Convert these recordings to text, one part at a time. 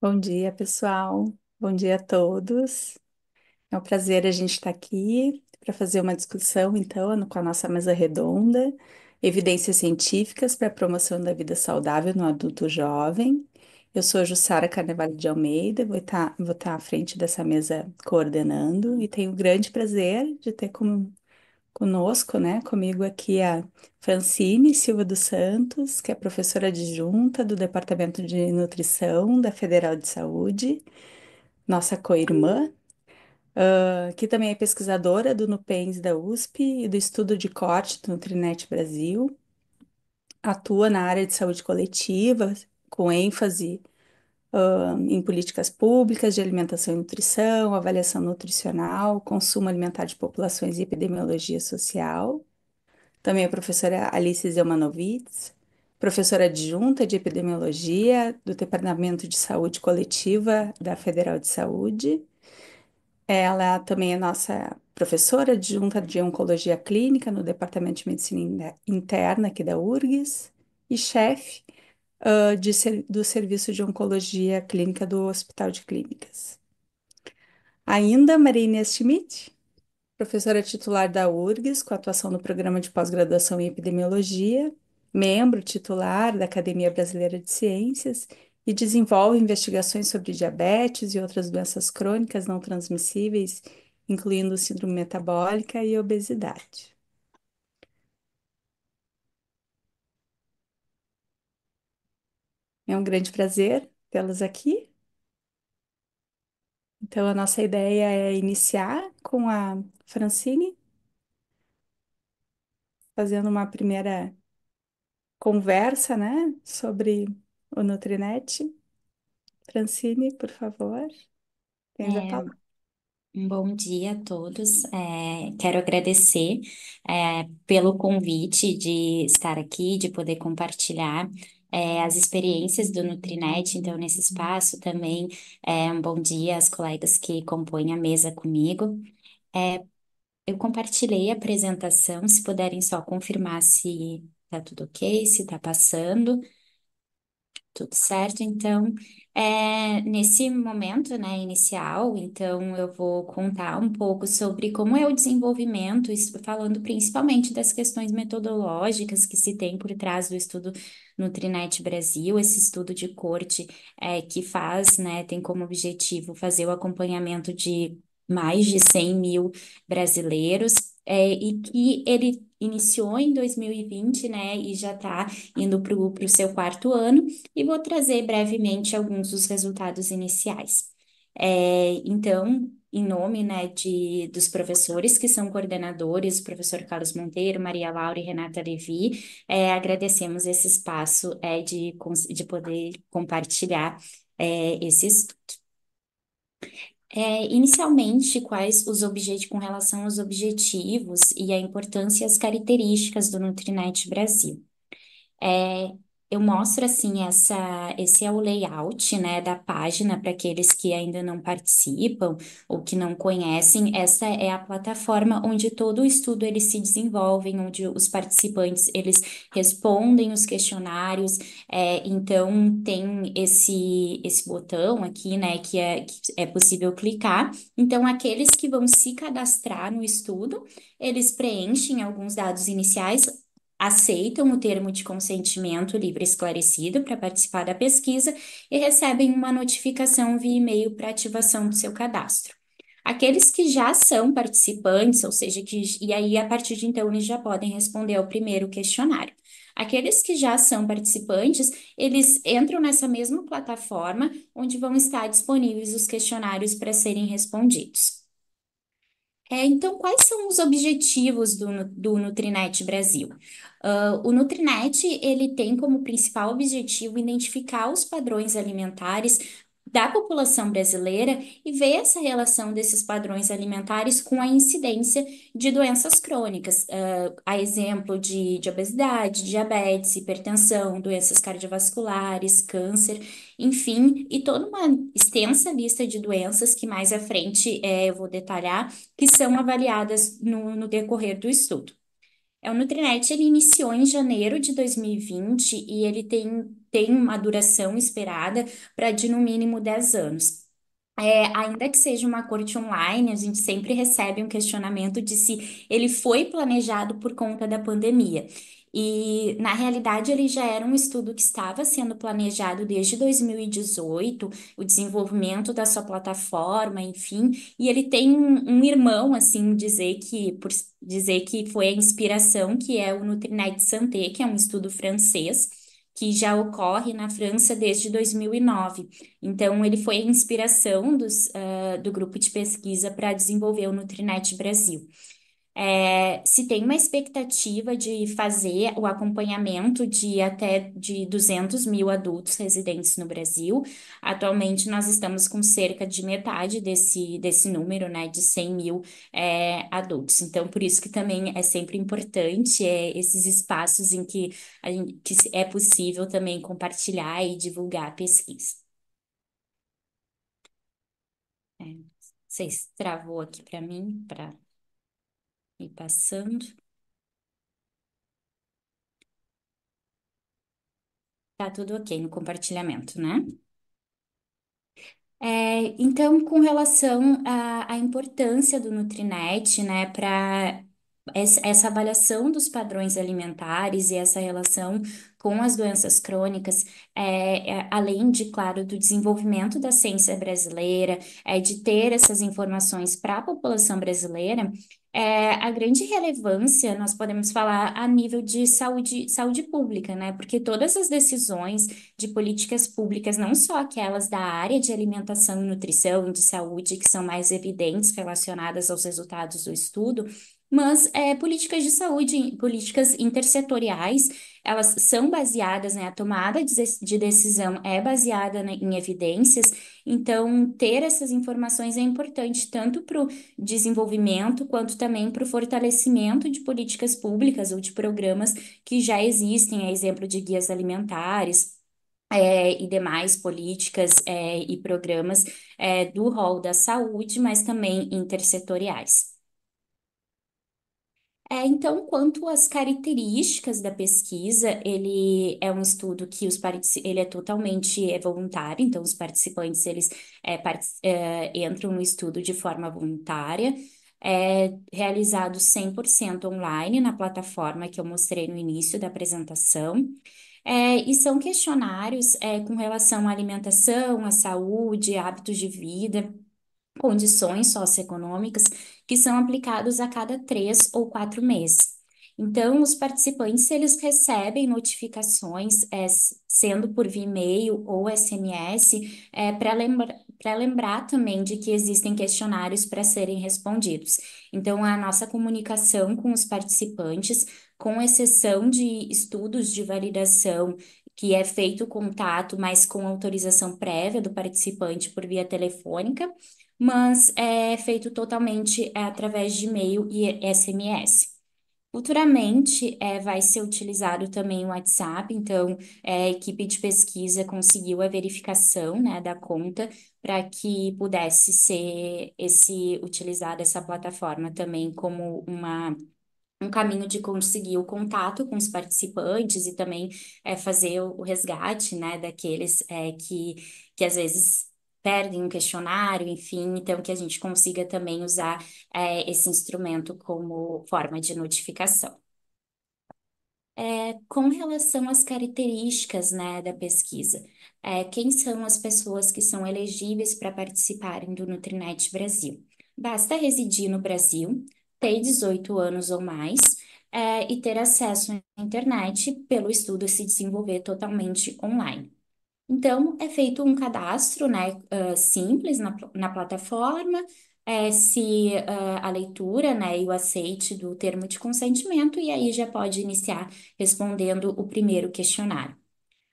Bom dia, pessoal. Bom dia a todos. É um prazer a gente estar tá aqui para fazer uma discussão, então, com a nossa mesa redonda, evidências científicas para a promoção da vida saudável no adulto jovem. Eu sou a Jussara Carnevale de Almeida, vou estar, tá, vou estar tá à frente dessa mesa coordenando e tenho o grande prazer de ter como conosco, né? Comigo aqui é a Francine Silva dos Santos, que é professora adjunta do Departamento de Nutrição da Federal de Saúde, nossa co-irmã, uh, que também é pesquisadora do NUPENS da USP e do Estudo de Corte do Nutrinet Brasil, atua na área de saúde coletiva, com ênfase uh, em políticas públicas de alimentação e nutrição, avaliação nutricional, consumo alimentar de populações e epidemiologia social. Também a professora Alice Zelmanovitz, professora adjunta de epidemiologia do Departamento de Saúde Coletiva da Federal de Saúde. Ela também é nossa professora adjunta de oncologia clínica no Departamento de Medicina Interna aqui da URGS e chefe de ser, do Serviço de Oncologia Clínica do Hospital de Clínicas. Ainda Marina Schmidt, professora titular da URGS, com atuação no Programa de Pós-Graduação em Epidemiologia, membro titular da Academia Brasileira de Ciências e desenvolve investigações sobre diabetes e outras doenças crônicas não transmissíveis, incluindo síndrome metabólica e obesidade. É um grande prazer tê-los aqui. Então, a nossa ideia é iniciar com a Francine, fazendo uma primeira conversa, né, sobre o Nutrinet. Francine, por favor, tens a é, palavra. Bom dia a todos. É, quero agradecer, é, pelo convite de estar aqui, de poder compartilhar é, as experiências do Nutrinet, então nesse espaço também é, um bom dia às colegas que compõem a mesa comigo. É, eu compartilhei a apresentação, se puderem só confirmar se está tudo ok, se está passando. Tudo certo, então é, nesse momento, né, inicial, então eu vou contar um pouco sobre como é o desenvolvimento, falando principalmente das questões metodológicas que se tem por trás do estudo NutriNet Brasil, esse estudo de corte é, que faz, né, tem como objetivo fazer o acompanhamento de mais de 100 mil brasileiros é, e que ele iniciou em 2020, né, e já está indo para o seu quarto ano, e vou trazer brevemente alguns dos resultados iniciais. É, então, em nome, né, de, dos professores que são coordenadores, o professor Carlos Monteiro, Maria Laura e Renata Levi, é, agradecemos esse espaço é, de, de poder compartilhar é, esse estudo. É, inicialmente, quais os objetivos com relação aos objetivos e a importância e as características do Nutrinet Brasil. É, eu mostro assim essa, esse é o layout, né, da página para aqueles que ainda não participam ou que não conhecem. Essa é a plataforma onde todo o estudo ele se desenvolve, onde os participantes eles respondem os questionários. É, então tem esse esse botão aqui, né, que é que é possível clicar. Então aqueles que vão se cadastrar no estudo, eles preenchem alguns dados iniciais aceitam o termo de consentimento livre esclarecido para participar da pesquisa e recebem uma notificação via e-mail para ativação do seu cadastro. Aqueles que já são participantes, ou seja, que e aí a partir de então eles já podem responder ao primeiro questionário. Aqueles que já são participantes, eles entram nessa mesma plataforma onde vão estar disponíveis os questionários para serem respondidos. É, então, quais são os objetivos do, do Nutrinet Brasil? Uh, o Nutrinet, ele tem como principal objetivo identificar os padrões alimentares da população brasileira e ver essa relação desses padrões alimentares com a incidência de doenças crônicas, uh, a exemplo de, de obesidade, diabetes, hipertensão, doenças cardiovasculares, câncer, enfim, e toda uma extensa lista de doenças que mais à frente é, eu vou detalhar, que são avaliadas no, no decorrer do estudo. É, o Nutrinet ele iniciou em janeiro de 2020 e ele tem, tem uma duração esperada para de no mínimo 10 anos. É, ainda que seja uma corte online, a gente sempre recebe um questionamento de se ele foi planejado por conta da pandemia. E, na realidade, ele já era um estudo que estava sendo planejado desde 2018, o desenvolvimento da sua plataforma, enfim. E ele tem um, um irmão, assim, dizer que, por dizer que foi a inspiração, que é o Nutrinet Santé, que é um estudo francês que já ocorre na França desde 2009. Então, ele foi a inspiração dos, uh, do grupo de pesquisa para desenvolver o Nutrinet Brasil é, se tem uma expectativa de fazer o acompanhamento de até de 200 mil adultos residentes no Brasil. Atualmente, nós estamos com cerca de metade desse, desse número, né, de 100 mil é, adultos. Então, por isso que também é sempre importante é, esses espaços em que, a gente, que é possível também compartilhar e divulgar a pesquisa. É, não sei se travou aqui para mim, para e passando. Tá tudo ok no compartilhamento, né? É, então, com relação à, à importância do Nutrinet, né, para essa avaliação dos padrões alimentares e essa relação com as doenças crônicas, é, é, além de, claro, do desenvolvimento da ciência brasileira, é, de ter essas informações para a população brasileira, é, a grande relevância nós podemos falar a nível de saúde, saúde pública, né? Porque todas as decisões de políticas públicas, não só aquelas da área de alimentação e nutrição, de saúde, que são mais evidentes relacionadas aos resultados do estudo, mas é, políticas de saúde, políticas intersetoriais, elas são baseadas, né, a tomada de decisão é baseada né, em evidências, então ter essas informações é importante tanto para o desenvolvimento quanto também para o fortalecimento de políticas públicas ou de programas que já existem, a exemplo de guias alimentares, é, e demais políticas é, e programas é, do rol da saúde, mas também intersetoriais. É, então, quanto às características da pesquisa, ele é um estudo que os ele é totalmente é, voluntário, então os participantes eles é, é, entram no estudo de forma voluntária, é realizado 100% online na plataforma que eu mostrei no início da apresentação. É, e são questionários é, com relação à alimentação, à saúde, hábitos de vida condições socioeconômicas que são aplicados a cada três ou quatro meses. Então, os participantes, eles recebem notificações, é, sendo por via e-mail ou SMS, é, eh, para lembra lembrar também de que existem questionários para serem respondidos. Então, a nossa comunicação com os participantes, com exceção de estudos de validação que é feito o contato, mas com autorização prévia do participante por via telefônica mas é feito totalmente é, através de e-mail e SMS. Futuramente, é, vai ser utilizado também o WhatsApp, então é, a equipe de pesquisa conseguiu a verificação, né, da conta para que pudesse ser esse utilizada essa plataforma também como uma um caminho de conseguir o contato com os participantes e também é, fazer o, o resgate, né, daqueles é, que, que às vezes perdem um questionário, enfim, então que a gente consiga também usar é, esse instrumento como forma de notificação. É, com relação às características, né, da pesquisa, é, quem são as pessoas que são elegíveis para participarem do Nutrinet Brasil? Basta residir no Brasil, ter 18 anos ou mais, é, e ter acesso à internet pelo estudo se desenvolver totalmente online. Então, é feito um cadastro, né, simples na, na plataforma, é, se a leitura, né, e o aceite do termo de consentimento, e aí já pode iniciar respondendo o primeiro questionário.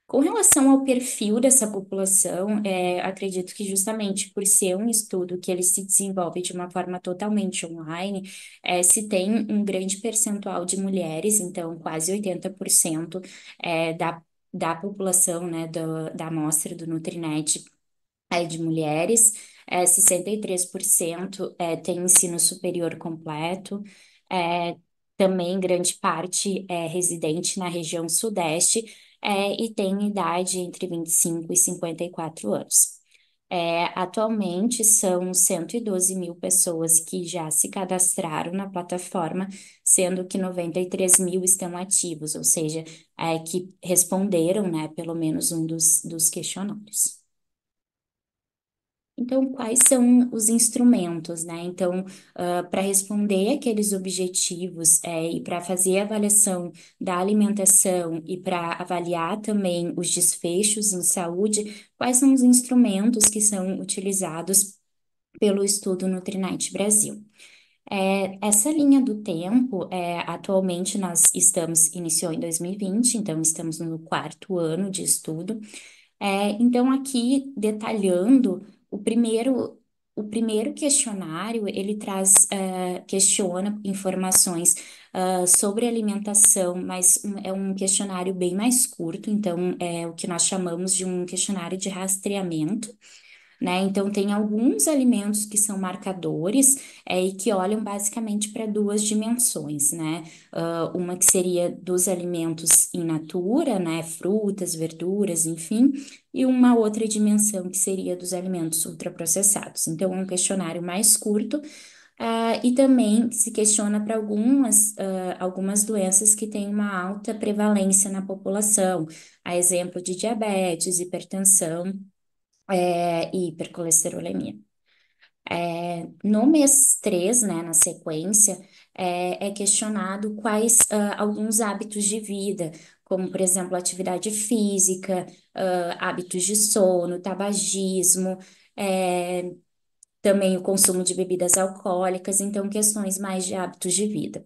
Com relação ao perfil dessa população, é acredito que justamente por ser um estudo que ele se desenvolve de uma forma totalmente online, é se tem um grande percentual de mulheres, então quase 80% é da da população, né, do, da amostra do Nutrinet é de mulheres, é, 63% é, tem ensino superior completo, é, também grande parte é residente na região sudeste é, e tem idade entre 25 e 54 anos. É, atualmente são 112 mil pessoas que já se cadastraram na plataforma, sendo que 93 mil estão ativos, ou seja, é, que responderam, né, pelo menos um dos, dos questionários. Então, quais são os instrumentos, né? Então, para responder aqueles objetivos é, e para fazer a avaliação da alimentação e para avaliar também os desfechos em saúde, quais são os instrumentos que são utilizados pelo estudo Nutrinite Brasil? É, essa linha do tempo, é, atualmente nós estamos, iniciou em 2020, então estamos no quarto ano de estudo. É, então, aqui detalhando o primeiro, o primeiro questionário, ele traz, uh, questiona informações uh, sobre alimentação, mas é um questionário bem mais curto, então é o que nós chamamos de um questionário de rastreamento, né? Então, tem alguns alimentos que são marcadores é, e que olham basicamente para duas dimensões, né? Uh, uma que seria dos alimentos in natura, né? Frutas, verduras, enfim, e uma outra dimensão que seria dos alimentos ultraprocessados. Então, é um questionário mais curto. Uh, e também se questiona para algumas, uh, algumas doenças que têm uma alta prevalência na população, a exemplo de diabetes, hipertensão é, e hipercolesterolemia. É, no mês 3, né, na sequência, é, é questionado quais uh, alguns hábitos de vida, como, por exemplo, atividade física, uh, hábitos de sono, tabagismo, é, também o consumo de bebidas alcoólicas, então, questões mais de hábitos de vida.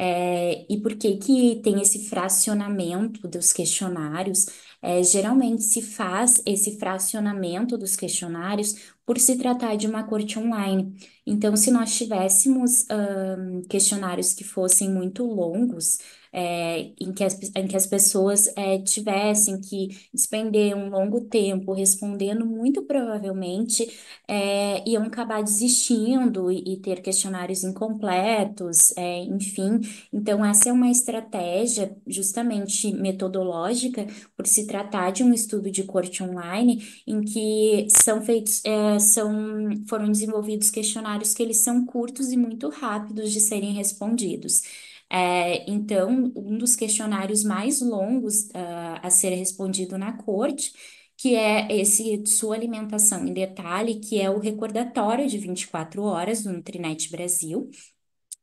É, e por que que tem esse fracionamento dos questionários? É, geralmente se faz esse fracionamento dos questionários por se tratar de uma corte online. Então, se nós tivéssemos questionários que fossem muito longos, é, em que as, em que as pessoas é, tivessem que despender um longo tempo respondendo, muito provavelmente é, iam acabar desistindo e, e ter questionários incompletos, é, enfim. Então, essa é uma estratégia justamente metodológica, por se tratar de um estudo de corte online, em que são feitos, é, são, foram desenvolvidos questionários questionários que eles são curtos e muito rápidos de serem respondidos. É, então, um dos questionários mais longos uh, a ser respondido na corte, que é esse sua alimentação em detalhe, que é o recordatório de 24 horas do Nutrinet Brasil,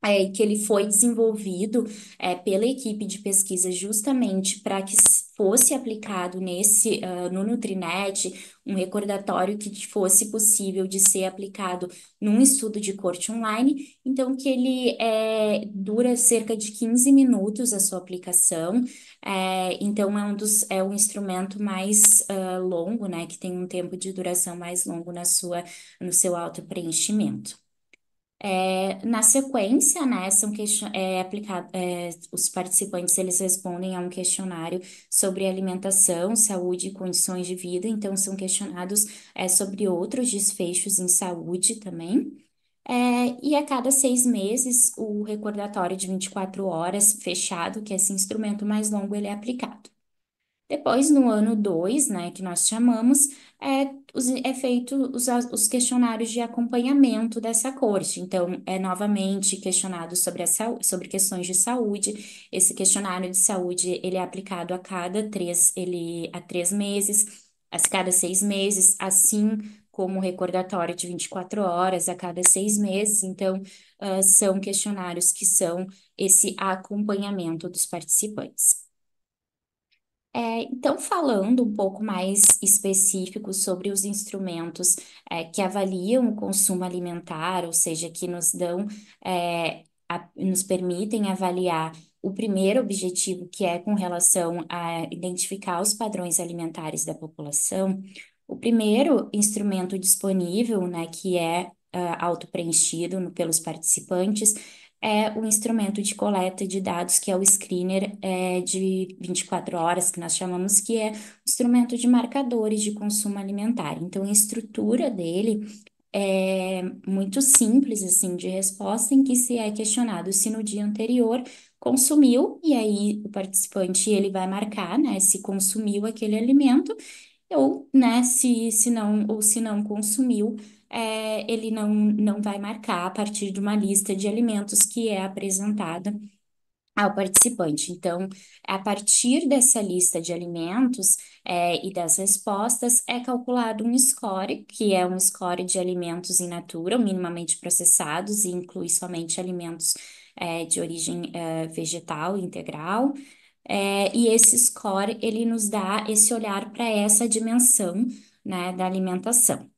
é, que ele foi desenvolvido é, pela equipe de pesquisa justamente para que fosse aplicado nesse uh, no Nutrinet um recordatório que fosse possível de ser aplicado num estudo de corte online, então que ele é, dura cerca de 15 minutos a sua aplicação, é, então é um, dos, é um instrumento mais uh, longo, né, que tem um tempo de duração mais longo na sua, no seu auto preenchimento. É, na sequência, né, são question... é, aplicado, é, os participantes eles respondem a um questionário sobre alimentação, saúde e condições de vida, então são questionados é, sobre outros desfechos em saúde também. É, e a cada seis meses, o recordatório de 24 horas fechado, que é esse instrumento mais longo, ele é aplicado. Depois, no ano 2, né, que nós chamamos, é, os, é feito os, os questionários de acompanhamento dessa corte. Então, é novamente questionado sobre, a, sobre questões de saúde. Esse questionário de saúde, ele é aplicado a cada três, ele, a três meses, a cada seis meses, assim como recordatório de 24 horas a cada seis meses. Então, uh, são questionários que são esse acompanhamento dos participantes. É, então, falando um pouco mais específico sobre os instrumentos, é, que avaliam o consumo alimentar, ou seja, que nos dão, é, a- nos permitem avaliar o primeiro objetivo, que é com relação a identificar os padrões alimentares da população, o primeiro instrumento disponível, né, que é auto é, autopreenchido pelos participantes, é o instrumento de coleta de dados, que é o screener é, de 24 horas, que nós chamamos, que é instrumento de marcadores de consumo alimentar. Então, a estrutura dele é muito simples, assim, de resposta, em que se é questionado se no dia anterior consumiu, e aí o participante, ele vai marcar, né, se consumiu aquele alimento, ou, né, se, se não, ou se não consumiu, é, ele não, não vai marcar a partir de uma lista de alimentos que é apresentada ao participante. Então, a partir dessa lista de alimentos é, e das respostas, é calculado um score, que é um score de alimentos in natura, minimamente processados, e inclui somente alimentos é, de origem é, vegetal integral. É, e esse score, ele nos dá esse olhar para essa dimensão né, da alimentação.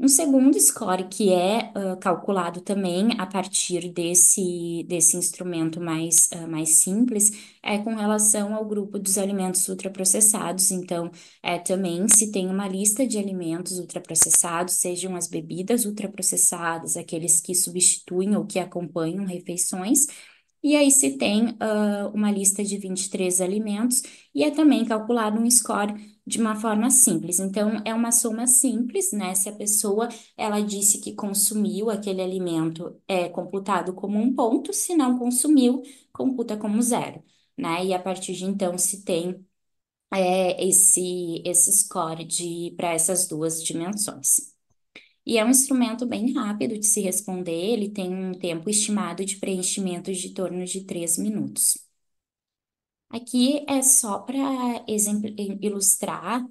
Um segundo score que é uh, calculado também a partir desse, desse instrumento mais, uh, mais simples é com relação ao grupo dos alimentos ultraprocessados. Então, é também se tem uma lista de alimentos ultraprocessados, sejam as bebidas ultraprocessadas, aqueles que substituem ou que acompanham refeições. E aí se tem uh, uma lista de 23 alimentos e é também calculado um score de uma forma simples. Então, é uma soma simples, né? Se a pessoa ela disse que consumiu aquele alimento, é computado como um ponto, se não consumiu, computa como zero, né? E a partir de então se tem é, esse, esse score para essas duas dimensões. E é um instrumento bem rápido de se responder, ele tem um tempo estimado de preenchimento de torno de 3 minutos. Aqui é só para ilustrar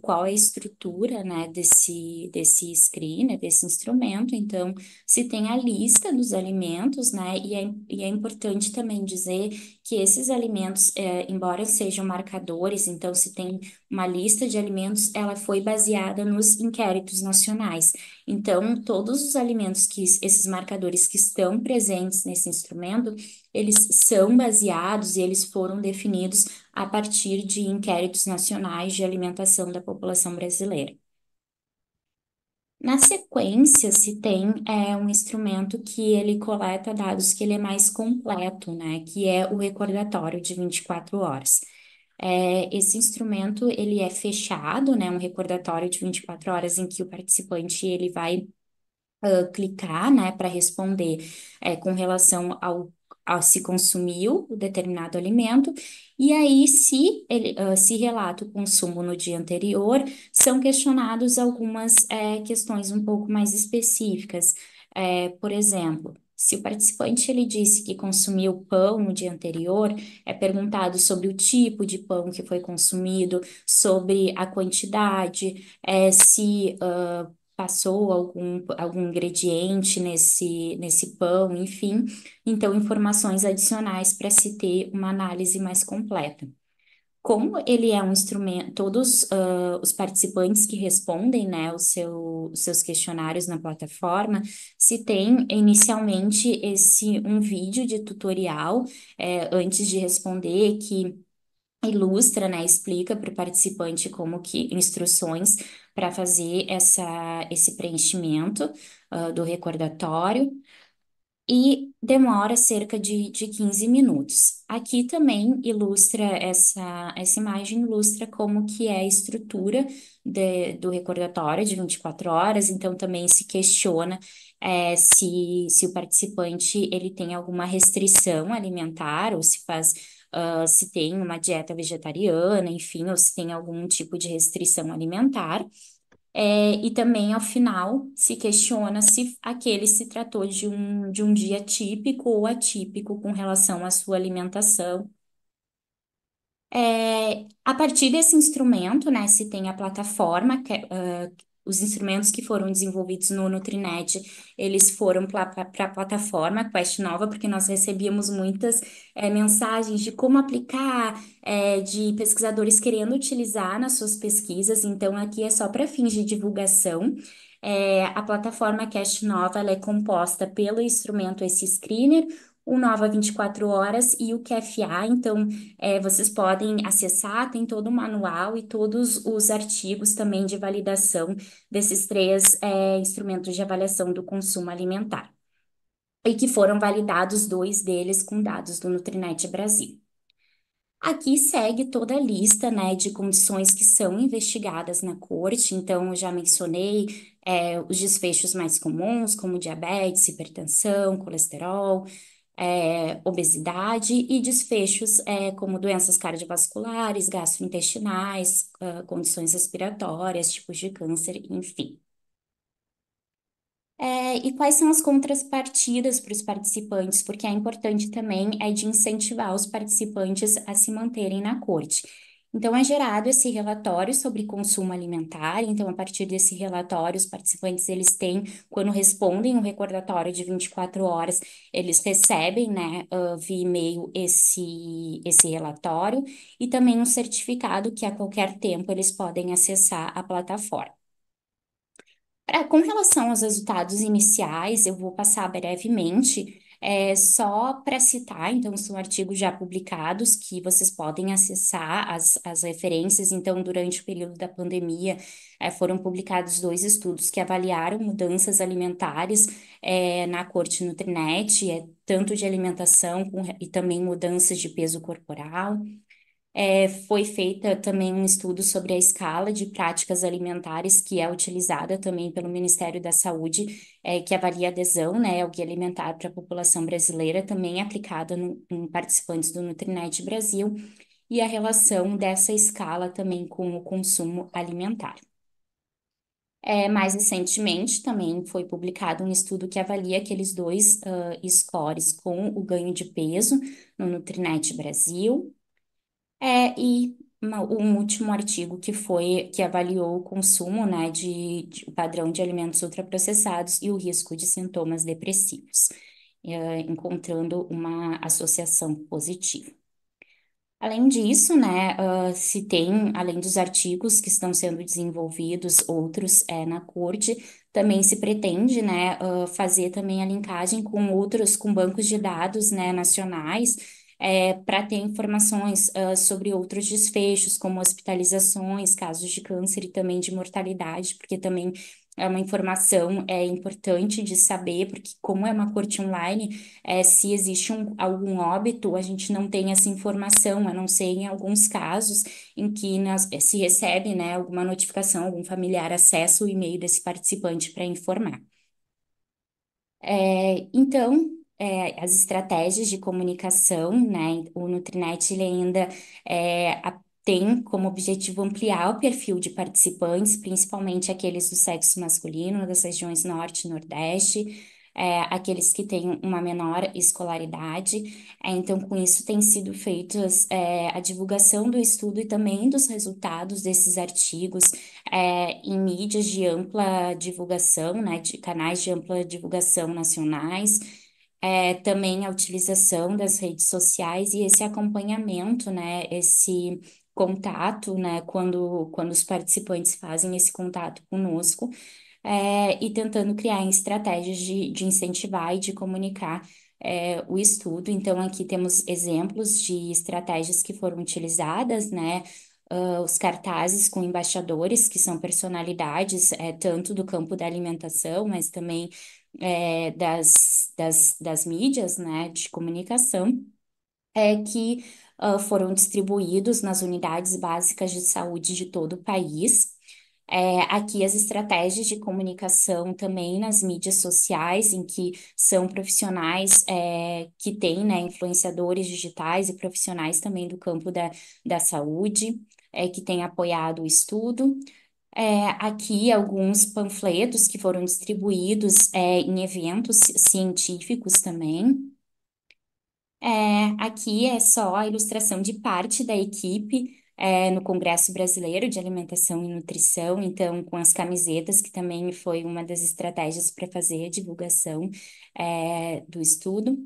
qual é a estrutura, né, desse, desse screener, né, desse instrumento. Então, se tem a lista dos alimentos, né, e é, e é importante também dizer que esses alimentos, é, embora sejam marcadores, então se tem uma lista de alimentos, ela foi baseada nos inquéritos nacionais. Então, todos os alimentos que esses marcadores que estão presentes nesse instrumento, eles são baseados e eles foram definidos a partir de inquéritos nacionais de alimentação da população brasileira. Na sequência, se tem é, um instrumento que ele coleta dados que ele é mais completo, né? Que é o recordatório de 24 horas. É, esse instrumento, ele é fechado, né? Um recordatório de 24 horas em que o participante, ele vai Uh, clicar, né, para responder é, com relação ao se consumiu o determinado alimento, e aí, se, ele, ah, se relata o consumo no dia anterior, são questionados algumas é, questões um pouco mais específicas. É, por exemplo, se o participante ele disse que consumiu pão no dia anterior, é perguntado sobre o tipo de pão que foi consumido, sobre a quantidade, é, se uh, passou algum, algum ingrediente nesse, nesse pão, enfim. Então, informações adicionais para se ter uma análise mais completa. Como ele é um instrumento, todos uh, os participantes que respondem né, os, seu, seus questionários na plataforma, se tem inicialmente esse um vídeo de tutorial é, antes de responder que ilustra, né, explica para o participante como que instruções para fazer essa, esse preenchimento uh, do recordatório e demora cerca de, de 15 minutos. Aqui também ilustra essa, essa imagem, ilustra como que é a estrutura de, do recordatório de 24 horas, então também se questiona é, se, se o participante ele tem alguma restrição alimentar ou se faz se tem uma dieta vegetariana, enfim, ou se tem algum tipo de restrição alimentar. É, e também, ao final, se questiona se aquele se tratou de um, de um dia típico ou atípico com relação à sua alimentação. É, a partir desse instrumento, né, se tem a plataforma que, uh, os instrumentos que foram desenvolvidos no Nutrinet, eles foram para a plataforma Quest Nova, porque nós recebíamos muitas é, mensagens de como aplicar, é, de pesquisadores querendo utilizar nas suas pesquisas. Então, aqui é só para fins de divulgação. É, a plataforma Quest Nova é composta pelo instrumento esse screener, o Nova 24 Horas e o QFA. Então, é, vocês podem acessar, tem todo o manual e todos os artigos também de validação desses três é, instrumentos de avaliação do consumo alimentar. E que foram validados dois deles com dados do Nutrinet Brasil. Aqui segue toda a lista, né, de condições que são investigadas na corte. Então, eu já mencionei é, os desfechos mais comuns, como diabetes, hipertensão, colesterol, é, obesidade e desfechos é, como doenças cardiovasculares, gastrointestinais, ah, condições respiratórias, tipos de câncer, enfim. É, e quais são as contrapartidas para os participantes? Porque é importante também é de incentivar os participantes a se manterem na corte. Então, é gerado esse relatório sobre consumo alimentar. Então, a partir desse relatório, os participantes, eles têm, quando respondem um recordatório de 24 horas, eles recebem, né, uh, via e-mail esse, esse relatório e também um certificado que a qualquer tempo eles podem acessar a plataforma. Pra, com relação aos resultados iniciais, eu vou passar brevemente é, só para citar, então, são artigos já publicados que vocês podem acessar as, as referências. Então, durante o período da pandemia, é, foram publicados dois estudos que avaliaram mudanças alimentares é, na corte Nutrinet, é, tanto de alimentação com, e também mudanças de peso corporal. É, foi feita também um estudo sobre a escala de práticas alimentares que é utilizada também pelo Ministério da Saúde, é, que avalia a adesão né, ao guia alimentar para a população brasileira, também aplicada no, em participantes do Nutrinet Brasil, e a relação dessa escala também com o consumo alimentar. É, mais recentemente, também foi publicado um estudo que avalia aqueles dois uh, scores com o ganho de peso no Nutrinet Brasil é, e uma- um último artigo que foi que avaliou o consumo, né, de, de- o padrão de alimentos ultraprocessados e o risco de sintomas depressivos, é, encontrando uma associação positiva. Além disso, né, ah, se tem, além dos artigos que estão sendo desenvolvidos, outros é na corte, também se pretende, né, ah, fazer também a linkagem com outros, com bancos de dados, né, nacionais, é, para ter informações uh, sobre outros desfechos, como hospitalizações, casos de câncer e também de mortalidade, porque também é uma informação é importante de saber, porque como é uma corte online, é, se existe um, algum óbito, a gente não tem essa informação, a não ser em alguns casos em que nas, é, se recebe né, alguma notificação, algum familiar acessa o e-mail desse participante para informar. É, então, é, as estratégias de comunicação, né? O Nutrinet ele ainda é, a- tem como objetivo ampliar o perfil de participantes, principalmente aqueles do sexo masculino, das regiões norte e nordeste, é, aqueles que têm uma menor escolaridade. É, então, com isso tem sido feitas é, a divulgação do estudo e também dos resultados desses artigos é, em mídias de ampla divulgação, né, de canais de ampla divulgação nacionais é, também a utilização das redes sociais e esse acompanhamento, né, esse contato, né, quando, quando os participantes fazem esse contato conosco, é, e tentando criar estratégias de, de incentivar e de comunicar é, o estudo. Então, aqui temos exemplos de estratégias que foram utilizadas, né, Uh, os cartazes com embaixadores, que são personalidades, é, tanto do campo da alimentação, mas também é, das, das, das mídias, né, de comunicação, é que uh, foram distribuídos nas unidades básicas de saúde de todo o país. É, aqui as estratégias de comunicação também nas mídias sociais, em que são profissionais é, que têm né, influenciadores digitais e profissionais também do campo da, da saúde, é, que têm apoiado o estudo é, aqui alguns panfletos que foram distribuídos é, em eventos científicos também. É, aqui é só a ilustração de parte da equipe é, no Congresso Brasileiro de Alimentação e Nutrição, então, com as camisetas, que também foi uma das estratégias para fazer a divulgação é, do estudo.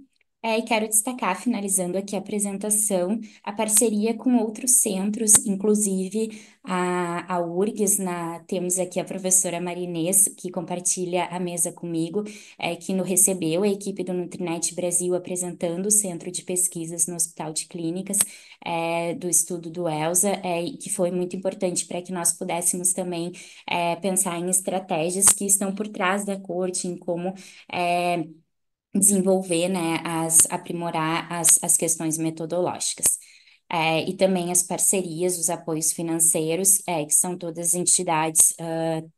É, e quero destacar, finalizando aqui a apresentação, a parceria com outros centros, inclusive a, a URGS, na, temos aqui a professora Marinês, que compartilha a mesa comigo, é, que nos recebeu a equipe do Nutrinet Brasil apresentando o Centro de Pesquisas no Hospital de Clínicas é, do estudo do ELSA, é, que foi muito importante para que nós pudéssemos também é, pensar em estratégias que estão por trás da corte, em como é, Uhum. desenvolver, né, as, aprimorar as, as questões metodológicas. É, e também as parcerias, os apoios financeiros, é, que são todas entidades uh,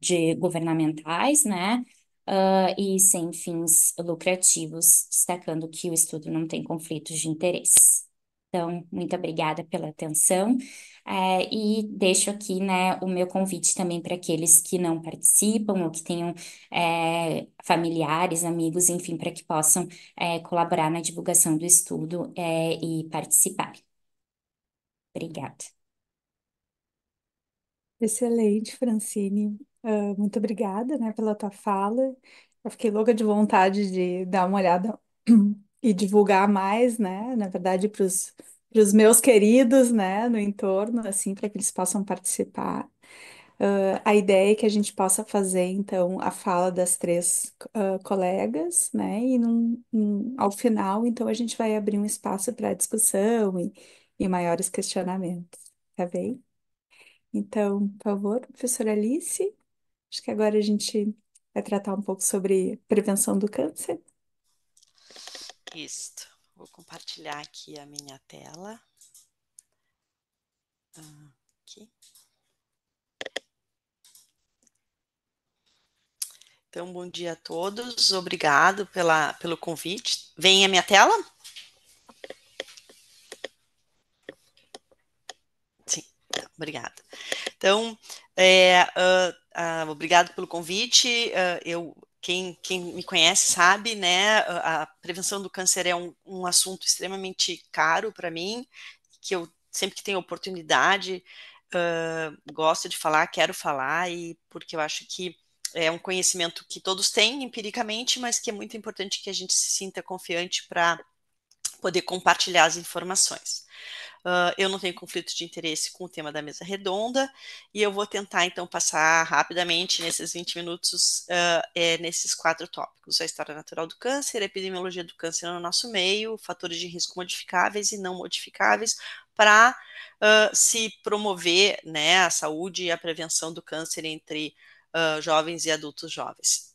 de governamentais, né, uh, e sem fins lucrativos, destacando que o estudo não tem conflitos de interesses. Então, muito obrigada pela atenção. É, e deixo aqui, né, o meu convite também para aqueles que não participam ou que tenham é, familiares, amigos, enfim, para que possam é, colaborar na divulgação do estudo é, e participar. Obrigada. Excelente, Francine. Uh, muito obrigada, né, pela tua fala. Eu fiquei louca de vontade de dar uma olhada e divulgar mais, né? Na verdade, para os meus queridos, né? No entorno, assim, para que eles possam participar. Uh, a ideia é que a gente possa fazer, então, a fala das três uh, colegas, né? E num, num, ao final, então, a gente vai abrir um espaço para discussão e, e maiores questionamentos, tá bem? Então, por favor, professora Alice, acho que agora a gente vai tratar um pouco sobre prevenção do câncer. Isso. Vou compartilhar aqui a minha tela. Aqui. Então, bom dia a todos. Obrigado pela, pelo convite. Vem a minha tela? Sim, tá, obrigada. Então, é, uh, uh, obrigado pelo convite. Uh, eu quem, quem, me conhece sabe, né, a prevenção do câncer é um, um assunto extremamente caro para mim, que eu sempre que tenho oportunidade uh, gosto de falar, quero falar, e porque eu acho que é um conhecimento que todos têm empiricamente, mas que é muito importante que a gente se sinta confiante para poder compartilhar as informações. Uh, eu não tenho conflito de interesse com o tema da mesa redonda e eu vou tentar então passar rapidamente nesses 20 minutos uh, é, nesses quatro tópicos: a história natural do câncer, a epidemiologia do câncer no nosso meio, fatores de risco modificáveis e não modificáveis para uh, se promover né, a saúde e a prevenção do câncer entre jovens e adultos jovens.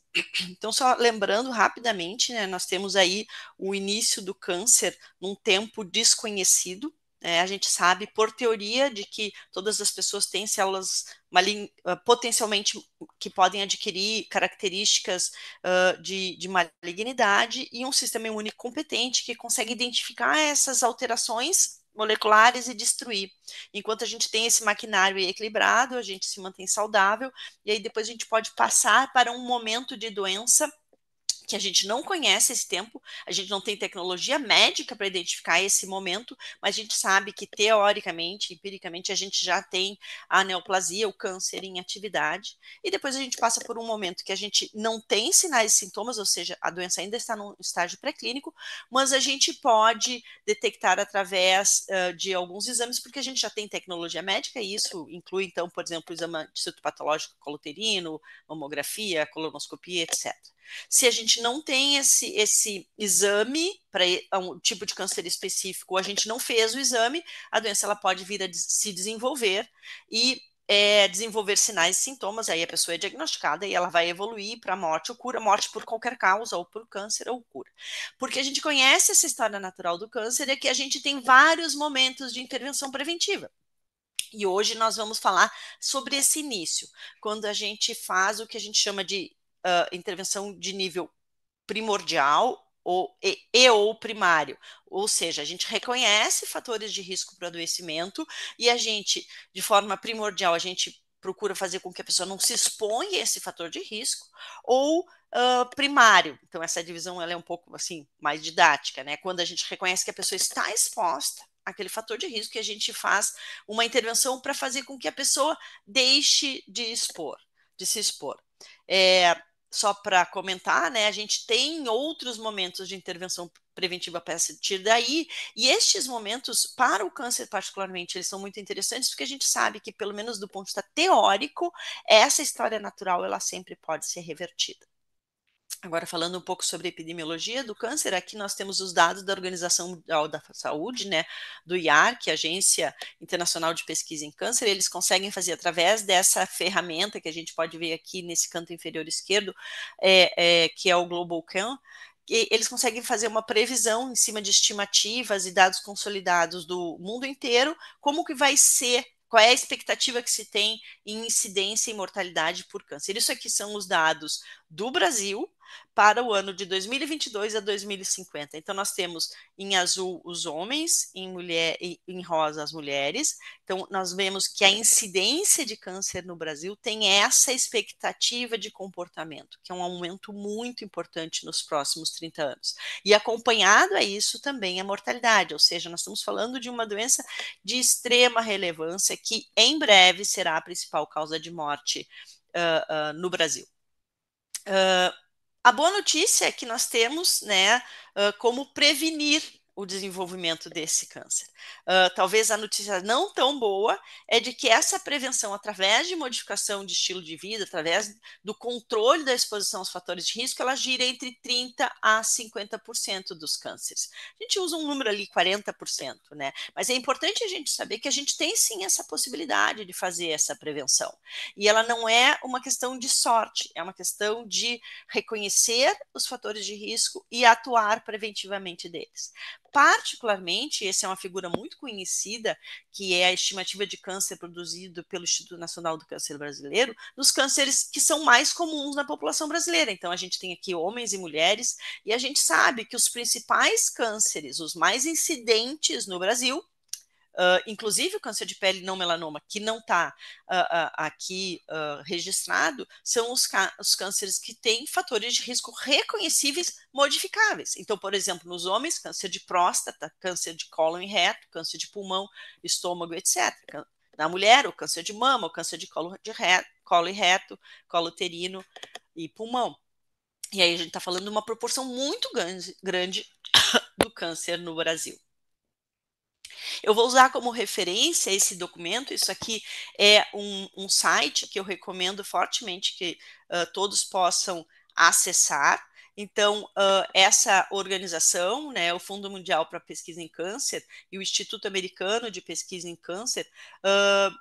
Então, só lembrando rapidamente, né, nós temos aí o início do câncer num tempo desconhecido, é, a gente sabe por teoria de que todas as pessoas têm células malign... Ah, potencialmente que podem adquirir características uh, de, de, malignidade e um sistema imune competente que consegue identificar essas alterações moleculares e destruir. Enquanto a gente tem esse maquinário equilibrado, a gente se mantém saudável e aí depois a gente pode passar para um momento de doença que a gente não conhece esse tempo, a gente não tem tecnologia médica para identificar esse momento, mas a gente sabe que teoricamente, empiricamente, a gente já tem a neoplasia, o câncer em atividade, e depois a gente passa por um momento que a gente não tem sinais e sintomas, ou seja, a doença ainda está no estágio pré-clínico, mas a gente pode detectar através uh, de alguns exames, porque a gente já tem tecnologia médica, e isso inclui, então, por exemplo, o exame de citopatológico coluterino, mamografia, colonoscopia, etc. Se a gente não tem esse, esse exame para um tipo de câncer específico, ou a gente não fez o exame, a doença ela pode vir a se desenvolver e é, desenvolver sinais e sintomas, aí a pessoa é diagnosticada e ela vai evoluir para morte ou cura, morte por qualquer causa, ou por câncer ou cura. Porque a gente conhece essa história natural do câncer é que a gente tem vários momentos de intervenção preventiva. E hoje nós vamos falar sobre esse início, quando a gente faz o que a gente chama de uh, intervenção de nível primordial ou, e, e, ou primário. Ou seja, a gente reconhece fatores de risco para o adoecimento e a gente, de forma primordial, a gente procura fazer com que a pessoa não se exponha a esse fator de risco, ou uh, primário. Então, essa divisão ela é um pouco assim mais didática, né? Quando a gente reconhece que a pessoa está exposta àquele fator de risco e a gente faz uma intervenção para fazer com que a pessoa deixe de expor, de se expor. É, só para comentar, né, a gente tem outros momentos de intervenção preventiva a partir daí, e estes momentos, para o câncer particularmente, eles são muito interessantes, porque a gente sabe que, pelo menos do ponto de vista teórico, essa história natural, ela sempre pode ser revertida. Agora, falando um pouco sobre epidemiologia do câncer, aqui nós temos os dados da Organização Mundial da Saúde, né, do IARC, é Agência Internacional de Pesquisa em Câncer, eles conseguem fazer através dessa ferramenta que a gente pode ver aqui nesse canto inferior esquerdo, é, é que é o GlobalCan, eles conseguem fazer uma previsão em cima de estimativas e dados consolidados do mundo inteiro, como que vai ser qual é a expectativa que se tem em incidência e mortalidade por câncer. Isso aqui são os dados do Brasil, para o ano de 2022 a 2050. Então nós temos em azul os homens, em mulher em rosa as mulheres. Então nós vemos que a incidência de câncer no Brasil tem essa expectativa de comportamento, que é um aumento muito importante nos próximos 30 anos. E acompanhado a isso também a mortalidade, ou seja, nós estamos falando de uma doença de extrema relevância que em breve será a principal causa de morte uh, uh, no Brasil. Uh, a boa notícia é que nós temos, né, ah, como prevenir o desenvolvimento desse câncer. Uh, talvez a notícia não tão boa é de que essa prevenção, através de modificação de estilo de vida, através do controle da exposição aos fatores de risco, ela gira entre 30% a 50% dos cânceres. A gente usa um número ali, 40%, né? Mas é importante a gente saber que a gente tem sim essa possibilidade de fazer essa prevenção. E ela não é uma questão de sorte, é uma questão de reconhecer os fatores de risco e atuar preventivamente deles. Particularmente, essa é uma figura muito conhecida, que é a estimativa de câncer produzido pelo Instituto Nacional do Câncer Brasileiro, dos cânceres que são mais comuns na população brasileira. Então, a gente tem aqui homens e mulheres, e a gente sabe que os principais cânceres, os mais incidentes no Brasil, uh, inclusive o câncer de pele não melanoma, que não está uh, ah, ah, aqui registrado, são os, os cânceres que têm fatores de risco reconhecíveis modificáveis. Então, por exemplo, nos homens, câncer de próstata, câncer de cólon e reto, câncer de pulmão, estômago, etc. Na mulher, o câncer de mama, o câncer de colo, de reto, colo e reto, colo uterino e pulmão. E aí a gente está falando de uma proporção muito grande do câncer no Brasil. Eu vou usar como referência esse documento. Isso aqui é um, um site que eu recomendo fortemente que uh, todos possam acessar. Então, uh, essa organização, né, o Fundo Mundial para Pesquisa em Câncer e o Instituto Americano de Pesquisa em Câncer, uh,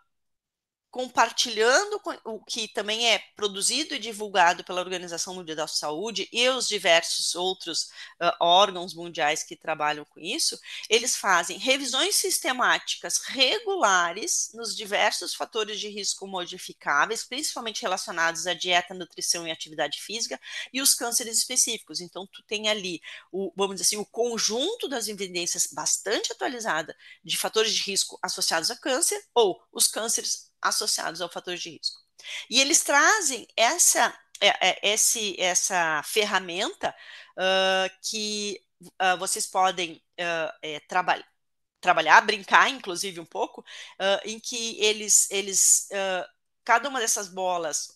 compartilhando o que também é produzido e divulgado pela Organização Mundial da Saúde e os diversos outros uh, órgãos mundiais que trabalham com isso, eles fazem revisões sistemáticas regulares nos diversos fatores de risco modificáveis, principalmente relacionados à dieta, nutrição e atividade física, e os cânceres específicos. Então, tu tem ali, o, vamos dizer assim, o conjunto das evidências bastante atualizada de fatores de risco associados a câncer ou os cânceres associados ao fator de risco. E eles trazem essa, é, é, essa essa ferramenta uh, que uh, vocês podem uh, é, trabalhar, brincar, inclusive, um pouco, em que eles, eles cada uma dessas bolas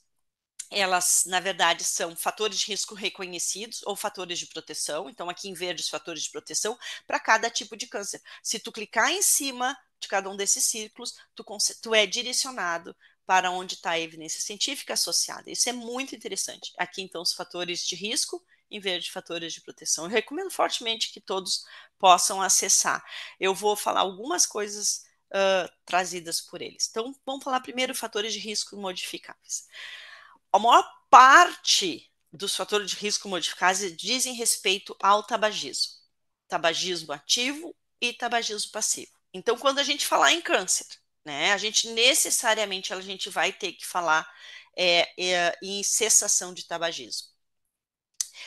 elas, na verdade, são fatores de risco reconhecidos ou fatores de proteção. Então, aqui em verde, os fatores de proteção para cada tipo de câncer. Se tu clicar em cima de cada um desses círculos, tu, tu é direcionado para onde está a evidência científica associada. Isso é muito interessante. Aqui, então, os fatores de risco em vez de fatores de proteção. Eu recomendo fortemente que todos possam acessar. Eu vou falar algumas coisas uh, trazidas por eles. Então, vamos falar primeiro fatores de risco modificáveis. A maior parte dos fatores de risco modificáveis dizem respeito ao tabagismo, tabagismo ativo e tabagismo passivo. Então, quando a gente falar em câncer, né, a gente necessariamente a gente vai ter que falar é, é, em cessação de tabagismo.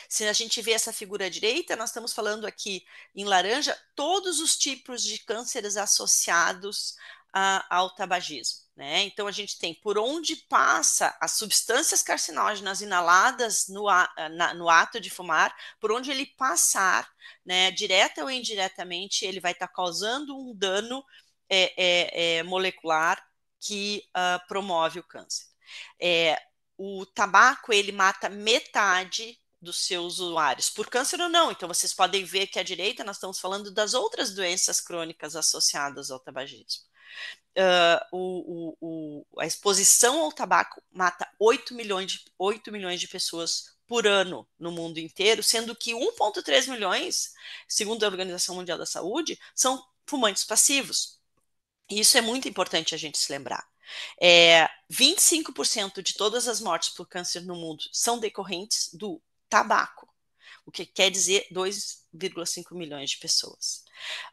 Se a gente vê essa figura à direita, nós estamos falando aqui em laranja todos os tipos de cânceres associados a, ao tabagismo. Né? Então, a gente tem por onde passa as substâncias carcinógenas inaladas no, eh, na, no ato de fumar, por onde ele passar, né, direta ou indiretamente, ele vai estar tá causando um dano é, é, é, molecular que uh, promove o câncer. É, o tabaco, ele mata metade dos seus usuários, por câncer ou não. Então, vocês podem ver que à direita nós estamos falando das outras doenças crônicas associadas ao tabagismo uh, o, o, o, a exposição ao tabaco mata 8 milhões, de, 8 milhões de pessoas por ano no mundo inteiro, sendo que 1,3 milhões, segundo a Organização Mundial da Saúde, são fumantes passivos. E isso é muito importante a gente se lembrar. É, 25% de todas as mortes por câncer no mundo são decorrentes do tabaco, o que quer dizer 2 1,5 milhões de pessoas.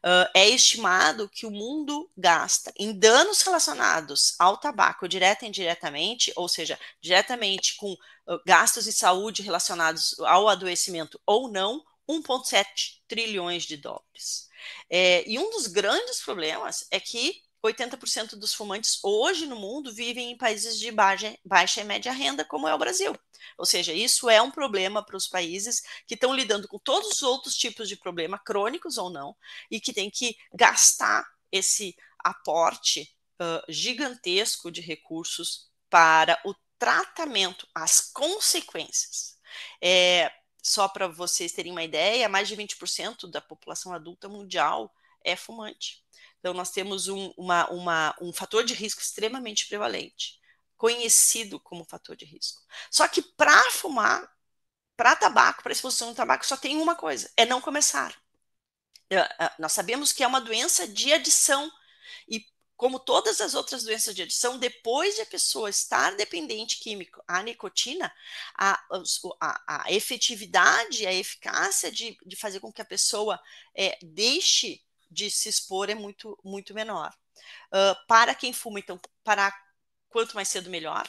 Uh, é estimado que o mundo gasta em danos relacionados ao tabaco, direta e indiretamente, ou seja, diretamente com uh, gastos de saúde relacionados ao adoecimento ou não, 1,7 trilhões de dólares. É, e um dos grandes problemas é que 80% dos fumantes hoje no mundo vivem em países de baixa, baixa e média renda, como é o Brasil. Ou seja, isso é um problema para os países que estão lidando com todos os outros tipos de problema, crônicos ou não, e que têm que gastar esse aporte uh, gigantesco de recursos para o tratamento, as consequências. É, só para vocês terem uma ideia, mais de 20% da população adulta mundial é fumante. Então, nós temos um, uma, uma, um fator de risco extremamente prevalente, conhecido como fator de risco. Só que para fumar, para tabaco, para exposição do tabaco, só tem uma coisa: é não começar. É, é, nós sabemos que é uma doença de adição. E como todas as outras doenças de adição, depois de a pessoa estar dependente químico à nicotina, a, a, a efetividade, a eficácia de, de fazer com que a pessoa é, deixe de se expor é muito, muito menor. Uh, para quem fuma, então, parar quanto mais cedo melhor.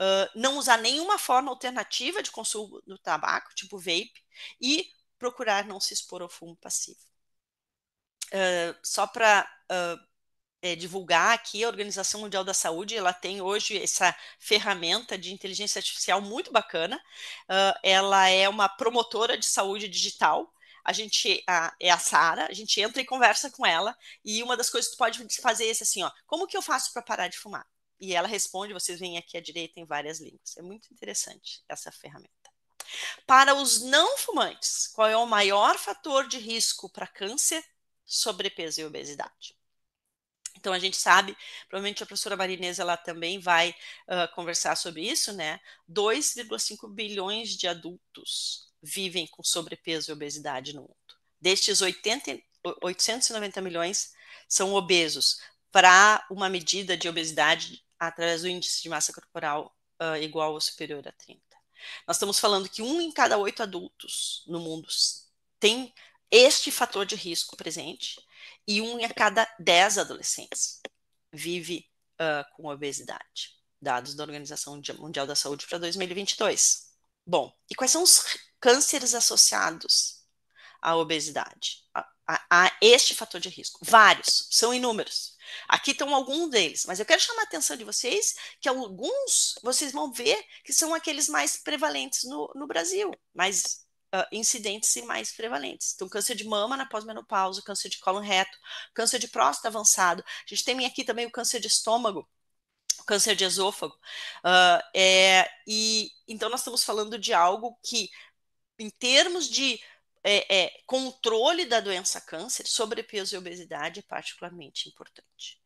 Uh, não usar nenhuma forma alternativa de consumo do tabaco, tipo vape, e procurar não se expor ao fumo passivo. Uh, só para é, divulgar aqui, a Organização Mundial da Saúde, ela tem hoje essa ferramenta de inteligência artificial muito bacana. Uh, ela é uma promotora de saúde digital a gente a, é a Sara, a gente entra e conversa com ela, e uma das coisas que tu pode fazer é assim, ó, como que eu faço para parar de fumar? E ela responde, vocês vêm aqui à direita em várias línguas. É muito interessante essa ferramenta. Para os não fumantes, qual é o maior fator de risco para câncer, sobrepeso e obesidade? Então a gente sabe, provavelmente a professora Marinesa ela também vai uh, conversar sobre isso, né? 2,5 bilhões de adultos vivem com sobrepeso e obesidade no mundo. Destes 80, 890 milhões são obesos para uma medida de obesidade através do índice de massa corporal uh, igual ou superior a 30. Nós estamos falando que um em cada oito adultos no mundo tem este fator de risco presente e um em cada dez adolescentes vive uh, com obesidade. Dados da Organização Mundial da Saúde para 2022. Bom, e quais são os cânceres associados à obesidade, a, a, a este fator de risco. Vários, são inúmeros. Aqui estão alguns deles, mas eu quero chamar a atenção de vocês que alguns vocês vão ver que são aqueles mais prevalentes no, no Brasil, mais uh, incidentes e mais prevalentes. Então, câncer de mama na pós-menopausa, câncer de colo reto, câncer de próstata avançado. A gente tem aqui também o câncer de estômago, o câncer de esôfago. Uh, é, e então nós estamos falando de algo que em termos de é, é, controle da doença câncer, sobrepeso e obesidade é particularmente importante.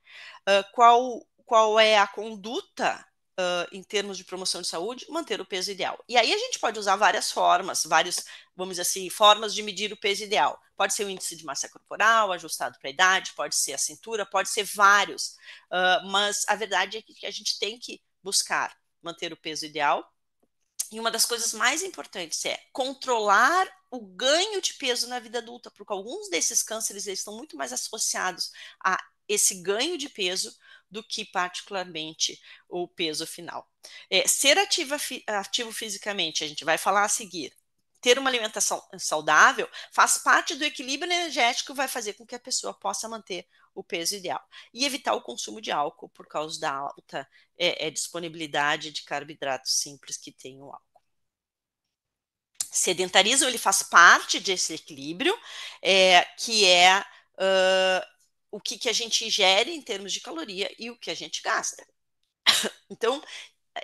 Uh, qual, qual é a conduta Uh, em termos de promoção de saúde, manter o peso ideal. E aí a gente pode usar várias formas, várias, vamos dizer assim, formas de medir o peso ideal. Pode ser o índice de massa corporal, ajustado para a idade, pode ser a cintura, pode ser vários. Uh, mas a verdade é que a gente tem que buscar manter o peso ideal e uma das coisas mais importantes é controlar o ganho de peso na vida adulta, porque alguns desses cânceres eles estão muito mais associados a esse ganho de peso do que particularmente o peso final. É, ser ativa, ativo fisicamente, a gente vai falar a seguir, ter uma alimentação saudável faz parte do equilíbrio energético, vai fazer com que a pessoa possa manter o peso ideal e evitar o consumo de álcool por causa da alta é, é, disponibilidade de carboidratos simples que tem o álcool. Sedentarismo ele faz parte desse equilíbrio, é, que é uh, o que, que a gente ingere em termos de caloria e o que a gente gasta. Então,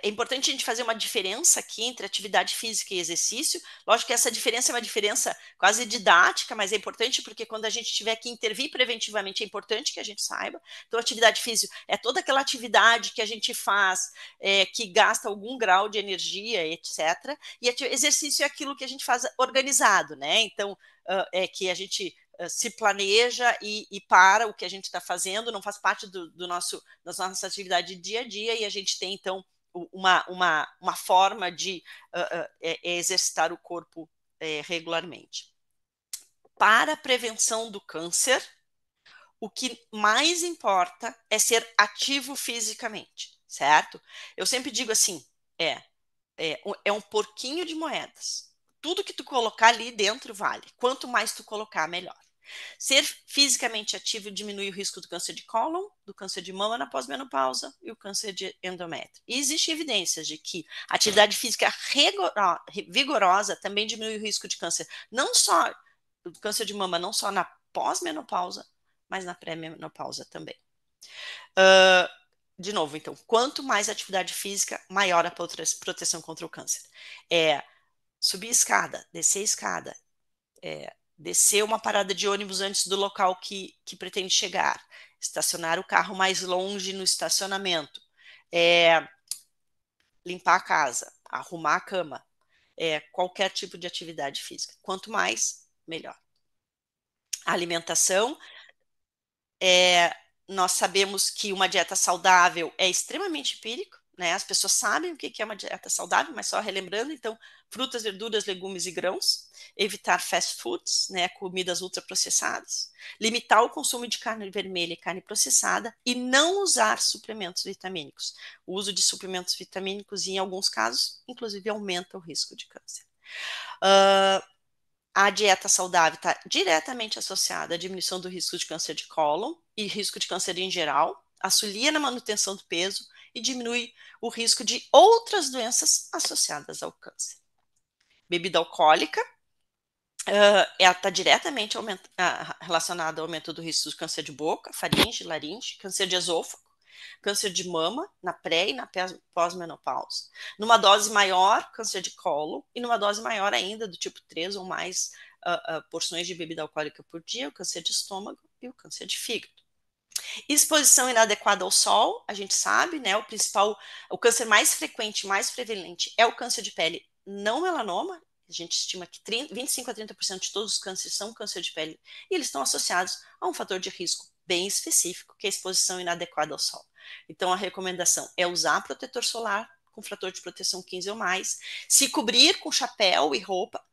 é importante a gente fazer uma diferença aqui entre atividade física e exercício. Lógico que essa diferença é uma diferença quase didática, mas é importante porque quando a gente tiver que intervir preventivamente, é importante que a gente saiba. Então, atividade física é toda aquela atividade que a gente faz é, que gasta algum grau de energia, etc. E exercício é aquilo que a gente faz organizado, né? Então, uh, é que a gente se planeja e, e, para o que a gente está fazendo, não faz parte do, do nosso, da nossa atividade dia a dia, e a gente tem, então, uma, uma, uma forma de uh, uh, exercitar o corpo é, regularmente. Para a prevenção do câncer, o que mais importa é ser ativo fisicamente, certo? Eu sempre digo assim: é, é, é um porquinho de moedas. Tudo que tu colocar ali dentro vale. Quanto mais tu colocar, melhor. Ser fisicamente ativo diminui o risco do câncer de cólon, do câncer de mama na pós-menopausa e o câncer de endométrio. E existem evidências de que atividade física vigorosa também diminui o risco de câncer, não só do câncer de mama, não só na pós-menopausa, mas na pré-menopausa também. Uh, de novo, então, quanto mais atividade física, maior a proteção contra o câncer. É subir escada, descer escada, é, descer uma parada de ônibus antes do local que, que pretende chegar, estacionar o carro mais longe no estacionamento, é, limpar a casa, arrumar a cama, é, qualquer tipo de atividade física. Quanto mais, melhor. A alimentação, é, nós sabemos que uma dieta saudável é extremamente empírica né? As pessoas sabem o que é uma dieta saudável, mas só relembrando, então, frutas, verduras, legumes e grãos, evitar fast foods, né? Comidas ultraprocessadas, limitar o consumo de carne vermelha e carne processada e não usar suplementos vitamínicos. O uso de suplementos vitamínicos, em alguns casos, inclusive aumenta o risco de câncer. Uh, a dieta saudável está diretamente associada à diminuição do risco de câncer de cólon e risco de câncer em geral, auxilia na manutenção do peso, e diminui o risco de outras doenças associadas ao câncer. Bebida alcoólica, uh, ah, está diretamente uh, relacionada ao aumento do risco de câncer de boca, faringe, laringe, câncer de esôfago, câncer de mama, na pré e na pós-menopausa. Numa dose maior, câncer de colo, e numa dose maior ainda, do tipo 3 ou mais uh, porções de bebida alcoólica por dia, o câncer de estômago e o câncer de fígado. Exposição inadequada ao sol, a gente sabe, né? O principal, o câncer mais frequente, mais prevalente é o câncer de pele não melanoma. A gente estima que 30, 25 a 30% de todos os cânceres são câncer de pele e eles estão associados a um fator de risco bem específico, que é a exposição inadequada ao sol. Então, a recomendação é usar protetor solar com fator de proteção 15 ou mais, se cobrir com chapéu e roupa,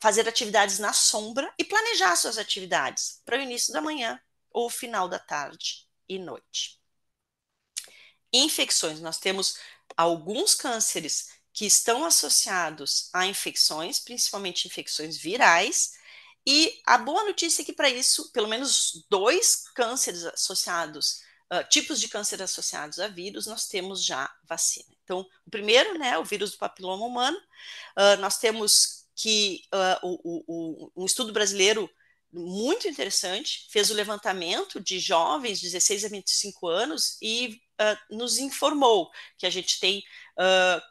fazer atividades na sombra e planejar suas atividades para o início da manhã, ou final da tarde e noite. Infecções: nós temos alguns cânceres que estão associados a infecções, principalmente infecções virais. E a boa notícia é que, para isso, pelo menos dois cânceres associados Uh, tipos de câncer associados a vírus, nós temos já vacina. Então, o primeiro, né, o vírus do papiloma humano, uh, nós temos que uh, o, o, o, um estudo brasileiro muito interessante, fez o levantamento de jovens, 16 a 25 anos, e uh, nos informou que a gente tem uh,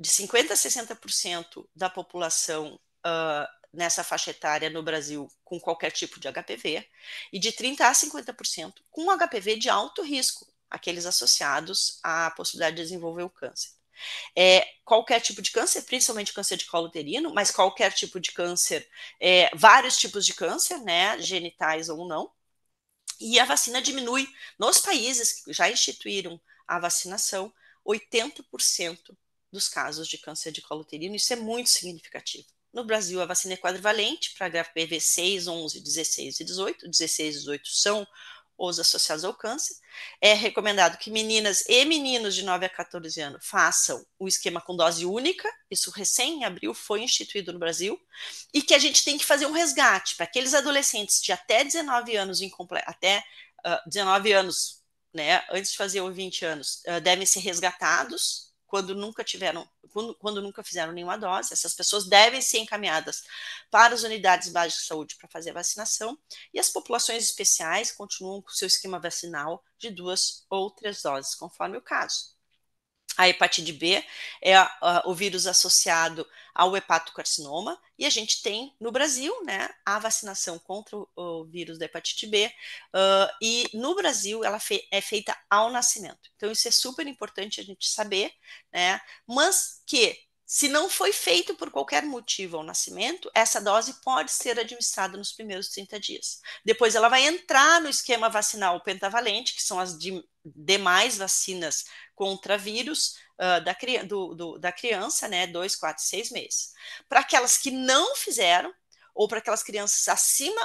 de 50% a 60% da população uh, nessa faixa etária no Brasil com qualquer tipo de HPV, e de 30% a 50% com HPV de alto risco, aqueles associados à possibilidade de desenvolver o câncer. É, qualquer tipo de câncer, principalmente câncer de colo uterino, mas qualquer tipo de câncer, é, vários tipos de câncer, né, genitais ou não. E a vacina diminui nos países que já instituíram a vacinação 80% dos casos de câncer de colo uterino, isso é muito significativo. No Brasil, a vacina é quadrivalente para HPV 6, 11, 16 e 18. 16 e 18 são os associados ao câncer. É recomendado que meninas e meninos de 9 a 14 anos façam o esquema com dose única, isso recém em abril foi instituído no Brasil, e que a gente tem que fazer um resgate para aqueles adolescentes de até 19 anos incompleto, até uh, ah, 19 anos, né, antes de fazer os 20 anos, uh, devem ser resgatados quando nunca tiveram, quando, quando, nunca fizeram nenhuma dose, essas pessoas devem ser encaminhadas para as unidades básicas de saúde para fazer a vacinação, e as populações especiais continuam com seu esquema vacinal de duas ou três doses, conforme o caso. A hepatite B é ah, o vírus associado ao hepatocarcinoma, e a gente tem no Brasil né, a vacinação contra o, o vírus da hepatite B, uh, e no Brasil ela fe, é feita ao nascimento. Então, isso é super importante a gente saber, né? Mas que se não foi feito por qualquer motivo ao nascimento, essa dose pode ser administrada nos primeiros 30 dias. Depois ela vai entrar no esquema vacinal pentavalente, que são as, demais vacinas contra vírus uh, da, do, do, da criança, né, dois, quatro, seis meses. Para aquelas que não fizeram, ou para aquelas crianças acima,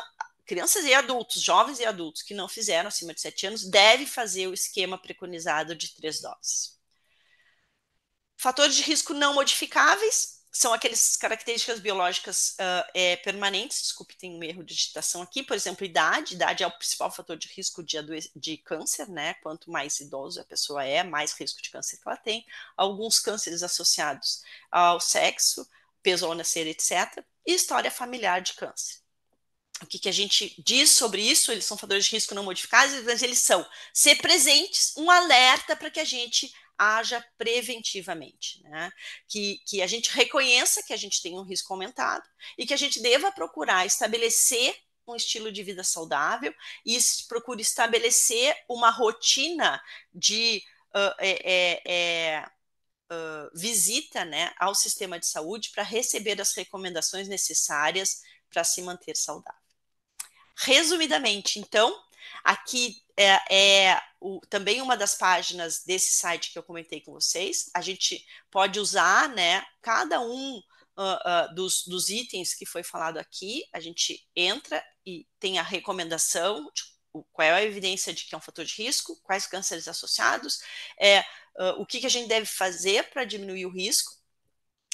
crianças e adultos, jovens e adultos que não fizeram acima de sete anos, deve fazer o esquema preconizado de três doses. Fatores de risco não modificáveis, são aquelas características biológicas uh, é, permanentes, desculpe, tem um erro de digitação aqui, por exemplo, idade, idade é o principal fator de risco de, de câncer, né? Quanto mais idoso a pessoa é, mais risco de câncer que ela tem. Alguns cânceres associados ao sexo, peso ao nascer, etc. E história familiar de câncer. O que, que a gente diz sobre isso? Eles são fatores de risco não modificáveis, mas eles são ser presentes, um alerta para que a gente haja preventivamente, né? que, que a gente reconheça que a gente tem um risco aumentado e que a gente deva procurar estabelecer um estilo de vida saudável e procure estabelecer uma rotina de uh, é, é, uh, visita né, ao sistema de saúde para receber as recomendações necessárias para se manter saudável. Resumidamente, então, aqui é, é o, também uma das páginas desse site que eu comentei com vocês. A gente pode usar, né, cada um Uh, uh, dos, dos, itens que foi falado aqui, a gente entra e tem a recomendação, de, qual é a evidência de que é um fator de risco, quais cânceres associados, é, uh, o que, que a gente deve fazer para diminuir o risco.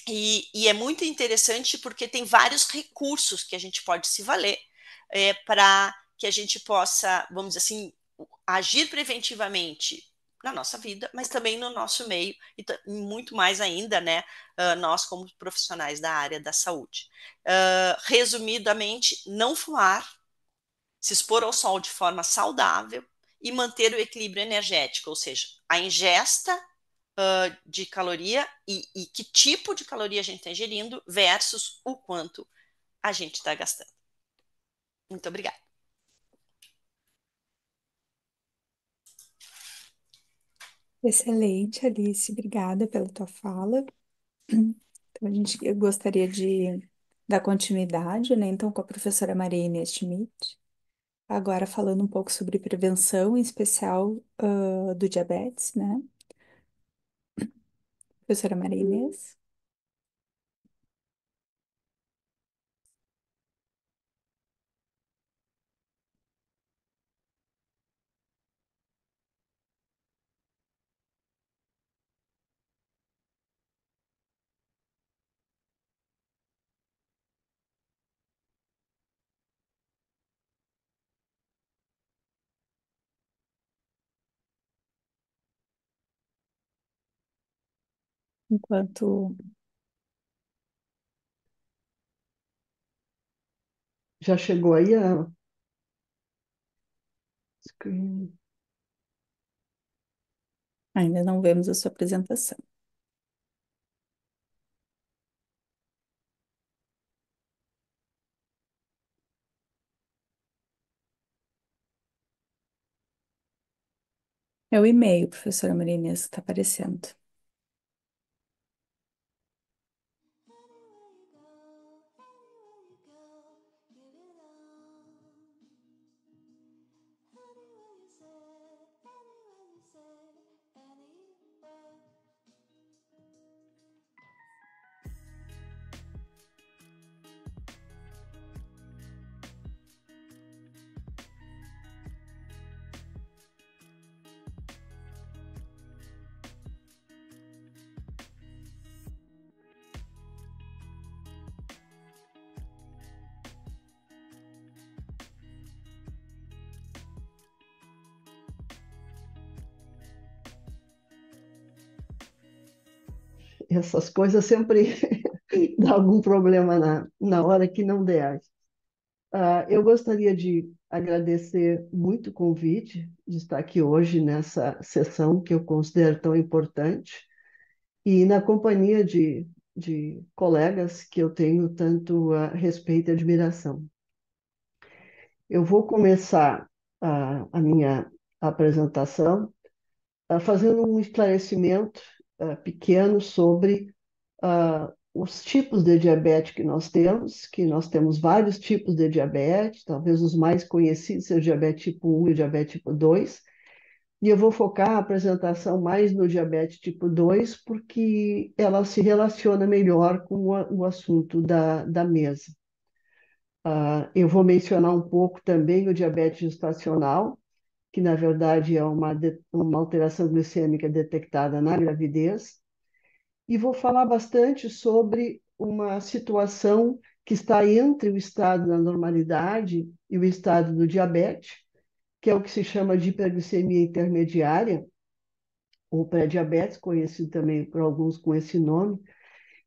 E, e, é muito interessante porque tem vários recursos que a gente pode se valer é, para que a gente possa, vamos dizer assim, agir preventivamente na nossa vida, mas também no nosso meio e muito mais ainda, né, ah, nós como profissionais da área da saúde. Uh, resumidamente, não fumar, se expor ao sol de forma saudável e manter o equilíbrio energético, ou seja, a ingesta uh, de caloria e, e que tipo de caloria a gente está ingerindo versus o quanto a gente está gastando. Muito obrigada. Excelente, Alice. Obrigada pela tua fala. Então, a gente eu gostaria de dar continuidade, né? Então, com a professora Maria Inês Schmidt, agora falando um pouco sobre prevenção, em especial uh, do diabetes, né? Professora Maria Inês. Enquanto Já chegou aí a screen. ainda não vemos a sua apresentação. É o e-mail, professora Marinês, está aparecendo. essas coisas sempre dá algum problema na, na hora que não der. Uh, eu gostaria de agradecer muito o convite de estar aqui hoje nessa sessão que eu considero tão importante e na companhia de, de colegas que eu tenho tanto a respeito e admiração. Eu vou começar a minha apresentação ah, fazendo um esclarecimento ah, pequeno sobre uh, os tipos de diabetes que nós temos, que nós temos vários tipos de diabetes, talvez os mais conhecidos sejam diabetes tipo 1 e diabetes tipo 2. E eu vou focar a apresentação mais no diabetes tipo 2, porque ela se relaciona melhor com o, o assunto da, da mesa. Uh, eu vou mencionar um pouco também o diabetes gestacional, que na verdade é uma, uma alteração glicêmica detectada na gravidez. E vou falar bastante sobre uma situação que está entre o estado da normalidade e o estado do diabetes, que é o que se chama de hiperglicemia intermediária, ou pré-diabetes, conhecido também por alguns com esse nome,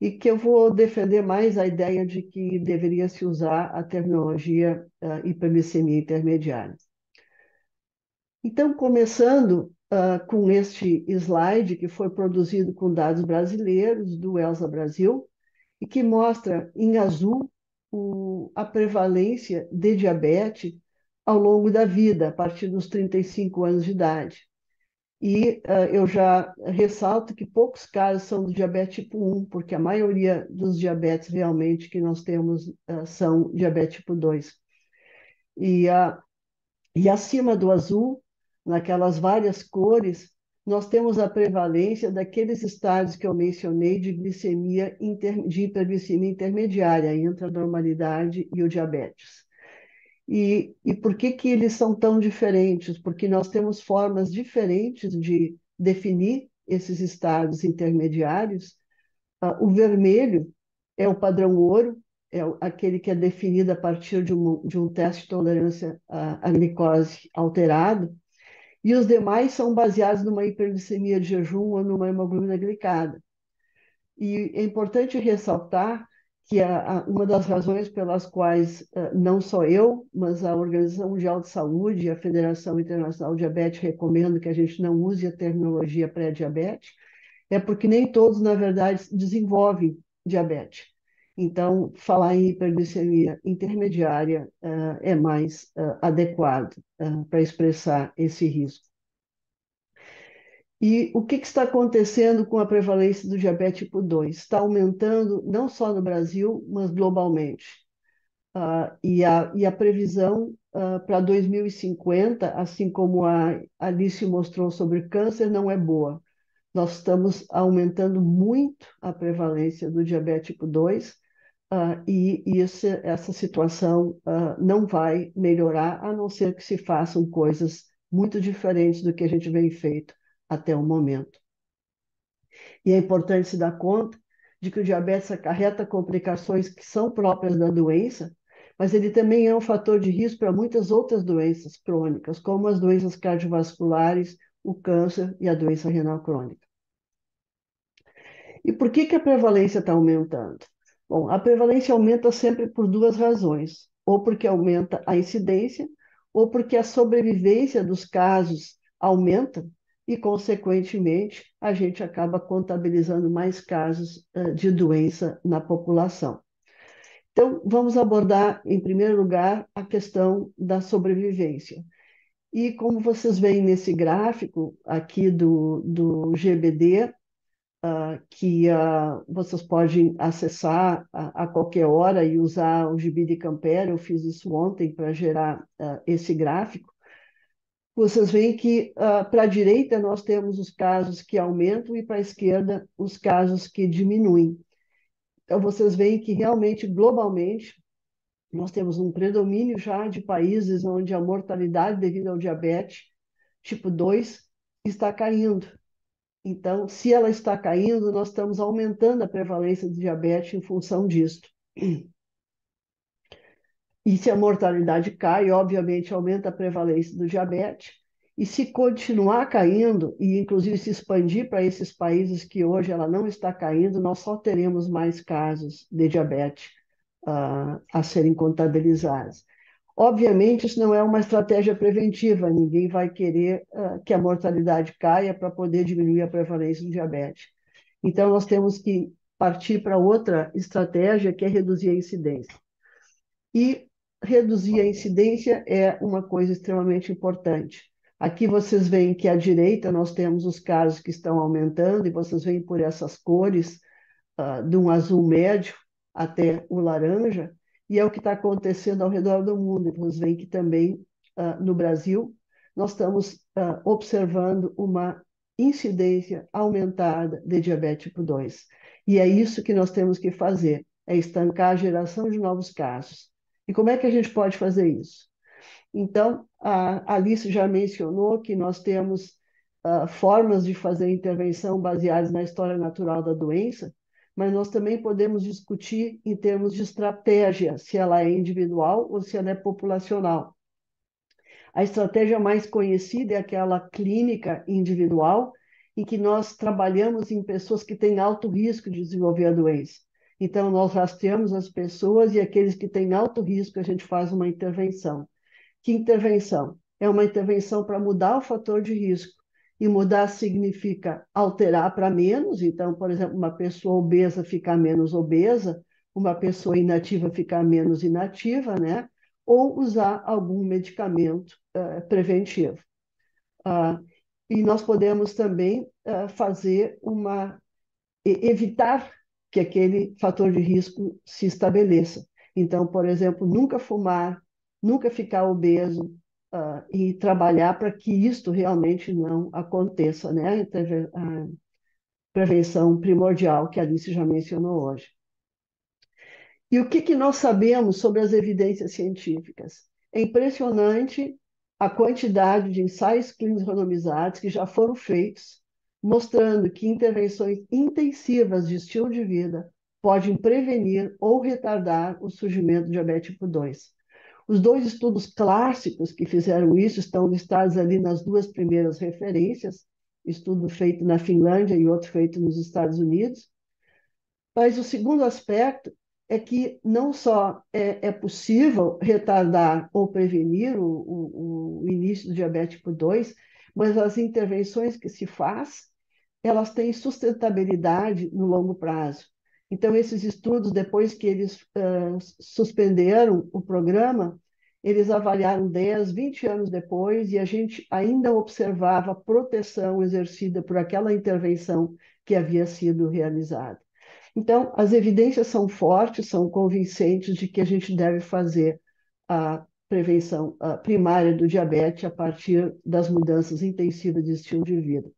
e que eu vou defender mais a ideia de que deveria se usar a terminologia uh, hiperglicemia intermediária. Então, começando uh, com este slide, que foi produzido com dados brasileiros do ELSA Brasil, e que mostra em azul o, a prevalência de diabetes ao longo da vida, a partir dos 35 anos de idade. E uh, eu já ressalto que poucos casos são do diabetes tipo 1, porque a maioria dos diabetes realmente que nós temos uh, são diabetes tipo 2. E, uh, e acima do azul naquelas várias cores, nós temos a prevalência daqueles estados que eu mencionei de glicemia inter... de hiperglicemia intermediária entre a normalidade e o diabetes. E, e por que, que eles são tão diferentes? Porque nós temos formas diferentes de definir esses estados intermediários. Ah, o vermelho é o padrão ouro, é aquele que é definido a partir de um, de um teste de tolerância à glicose alterado e os demais são baseados numa hiperglicemia de jejum ou numa hemoglobina glicada. E é importante ressaltar que a, a, uma das razões pelas quais uh, não só eu, mas a Organização Mundial de Saúde e a Federação Internacional de Diabetes recomendam que a gente não use a terminologia pré-diabetes é porque nem todos, na verdade, desenvolvem diabetes. Então, falar em hiperglicemia intermediária uh, é mais uh, adequado uh, para expressar esse risco. E o que, que, está acontecendo com a prevalência do diabetes tipo 2? Está aumentando não só no Brasil, mas globalmente. Ah, e a, e, a, previsão ah, para 2050, assim como a Alice mostrou sobre câncer, não é boa nós estamos aumentando muito a prevalência do diabetes tipo 2 Uh, e, essa situação uh, não vai melhorar, a não ser que se façam coisas muito diferentes do que a gente vem feito até o momento. E é importante se dar conta de que o diabetes acarreta complicações que são próprias da doença, mas ele também é um fator de risco para muitas outras doenças crônicas, como as doenças cardiovasculares, o câncer e a doença renal crônica. E por que, que a prevalência está aumentando? Bom, a prevalência aumenta sempre por duas razões: ou porque aumenta a incidência, ou porque a sobrevivência dos casos aumenta e, consequentemente, a gente acaba contabilizando mais casos eh, de doença na população. Então, vamos abordar, em primeiro lugar, a questão da sobrevivência. E como vocês veem nesse gráfico aqui do, do GBD, uh, que uh, vocês podem acessar a, a, qualquer hora e usar o gibi de Campera. Eu fiz isso ontem para gerar uh, esse gráfico. Vocês veem que para a direita nós temos os casos que aumentam e para a esquerda os casos que diminuem. Então vocês veem que realmente, globalmente, nós temos um predomínio já de países onde a mortalidade devido ao diabetes tipo 2 está caindo. Então, se ela está caindo, nós estamos aumentando a prevalência de diabetes em função disso. E se a mortalidade cai, obviamente aumenta a prevalência do diabetes. E se continuar caindo, e inclusive se expandir para esses países que hoje ela não está caindo, nós só teremos mais casos de diabetes uh, a serem contabilizados. Obviamente, isso não é uma estratégia preventiva, ninguém vai querer uh, que a mortalidade caia para poder diminuir a prevalência do diabetes. Então, nós temos que partir para outra estratégia, que é reduzir a incidência. E reduzir a incidência é uma coisa extremamente importante. Aqui vocês veem que à direita nós temos os casos que estão aumentando, e vocês veem por essas cores, uh, de um azul médio até o laranja, e é o que está acontecendo ao redor do mundo, e nos que também uh, no Brasil nós estamos uh, observando uma incidência aumentada de diabetes tipo 2. E é isso que nós temos que fazer, é estancar a geração de novos casos. E como é que a gente pode fazer isso? Então, a Alice já mencionou que nós temos uh, formas de fazer intervenção baseadas na história natural da doença, mas nós também podemos discutir em termos de estratégia, se ela é individual ou se ela é populacional. A estratégia mais conhecida é aquela clínica individual, em que nós trabalhamos em pessoas que têm alto risco de desenvolver a doença. Então, nós rastreamos as pessoas e aqueles que têm alto risco, a gente faz uma intervenção. Que intervenção? É uma intervenção para mudar o fator de risco e mudar significa alterar para menos. Então, por exemplo, uma pessoa obesa ficar menos obesa, uma pessoa inativa ficar menos inativa, né? Ou usar algum medicamento uh, preventivo. Uh, e nós podemos também uh, fazer uma. evitar que aquele fator de risco se estabeleça. Então, por exemplo, nunca fumar, nunca ficar obeso, uh, e trabalhar para que isto realmente não aconteça, né? A prevenção primordial que a Alice já mencionou hoje. E o que, que nós sabemos sobre as evidências científicas? É impressionante a quantidade de ensaios clínicos randomizados que já foram feitos, mostrando que intervenções intensivas de estilo de vida podem prevenir ou retardar o surgimento do diabetes tipo 2. Os dois estudos clássicos que fizeram isso estão listados ali nas duas primeiras referências, estudo feito na Finlândia e outro feito nos Estados Unidos. Mas o segundo aspecto é que não só é, é possível retardar ou prevenir o, o, o início do diabetes tipo 2, mas as intervenções que se faz, elas têm sustentabilidade no longo prazo. Então, esses estudos, depois que eles uh, suspenderam o programa, eles avaliaram 10, 20 anos depois e a gente ainda observava a proteção exercida por aquela intervenção que havia sido realizada. Então, as evidências são fortes, são convincentes de que a gente deve fazer a prevenção primária do diabetes a partir das mudanças intensivas de estilo de vida.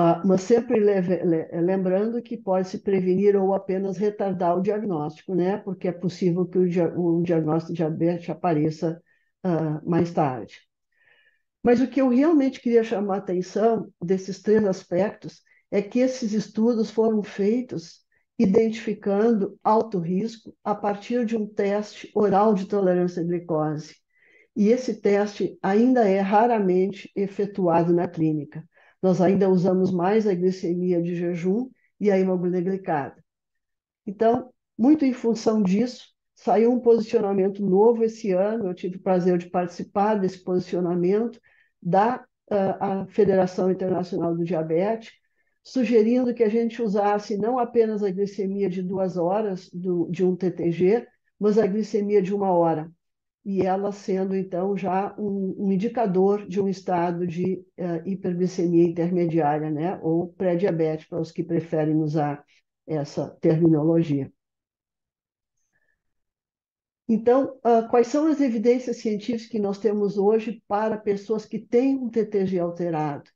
Ah, mas sempre leve, le, lembrando que pode-se prevenir ou apenas retardar o diagnóstico, né? Porque é possível que o, dia, o diagnóstico de diabetes apareça ah, mais tarde. Mas o que eu realmente queria chamar a atenção desses três aspectos é que esses estudos foram feitos identificando alto risco a partir de um teste oral de tolerância à glicose. E esse teste ainda é raramente efetuado na clínica. Nós ainda usamos mais a glicemia de jejum e a hemoglobina glicada. Então, muito em função disso, saiu um posicionamento novo esse ano. Eu tive o prazer de participar desse posicionamento da ah, a Federação Internacional do Diabetes, sugerindo que a gente usasse não apenas a glicemia de duas horas do, de um TTG, mas a glicemia de uma hora e ela sendo, então, já um, um indicador de um estado de uh, hiperglicemia intermediária, né? ou pré-diabetes, para os que preferem usar essa terminologia. Então, uh, quais são as evidências científicas que nós temos hoje para pessoas que têm um TTG alterado?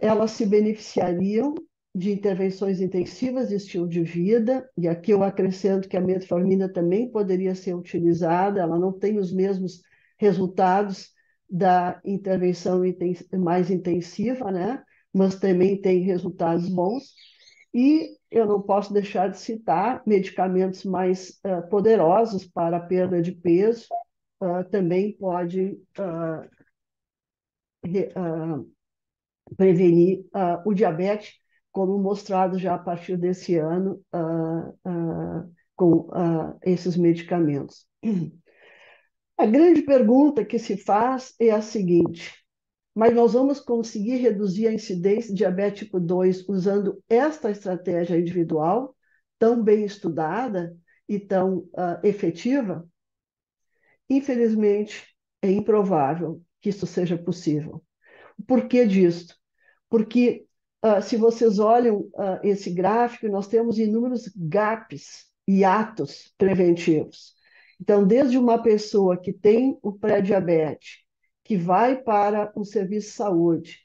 Elas se beneficiariam de intervenções intensivas de estilo de vida, e aqui eu acrescento que a metformina também poderia ser utilizada, ela não tem os mesmos resultados da intervenção mais intensiva, né? mas também tem resultados bons. E eu não posso deixar de citar medicamentos mais uh, poderosos para a perda de peso, uh, também pode uh, re, prevenir o diabetes como mostrado já a partir desse ano uh, uh, com ah, esses medicamentos. A grande pergunta que se faz é a seguinte: mas nós vamos conseguir reduzir a incidência de diabetes tipo 2 usando esta estratégia individual, tão bem estudada e tão uh, efetiva? Infelizmente, é improvável que isso seja possível. Por que isso? Porque uh, se vocês olham uh, esse gráfico, nós temos inúmeros gaps e atos preventivos. Então, desde uma pessoa que tem o pré-diabetes, que vai para um serviço de saúde,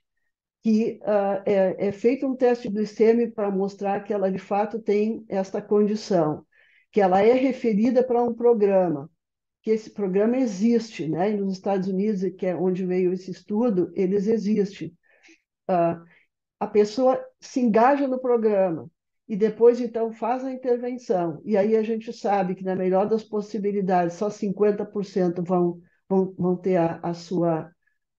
que uh, é, é, feito um teste glicêmico para mostrar que ela de fato tem esta condição, que ela é referida para um programa, que esse programa existe, né? E nos Estados Unidos, que é onde veio esse estudo, eles existem. Uh, a pessoa se engaja no programa e depois então faz a intervenção. E aí a gente sabe que, na melhor das possibilidades, só 50% vão, vão, vão ter a, a sua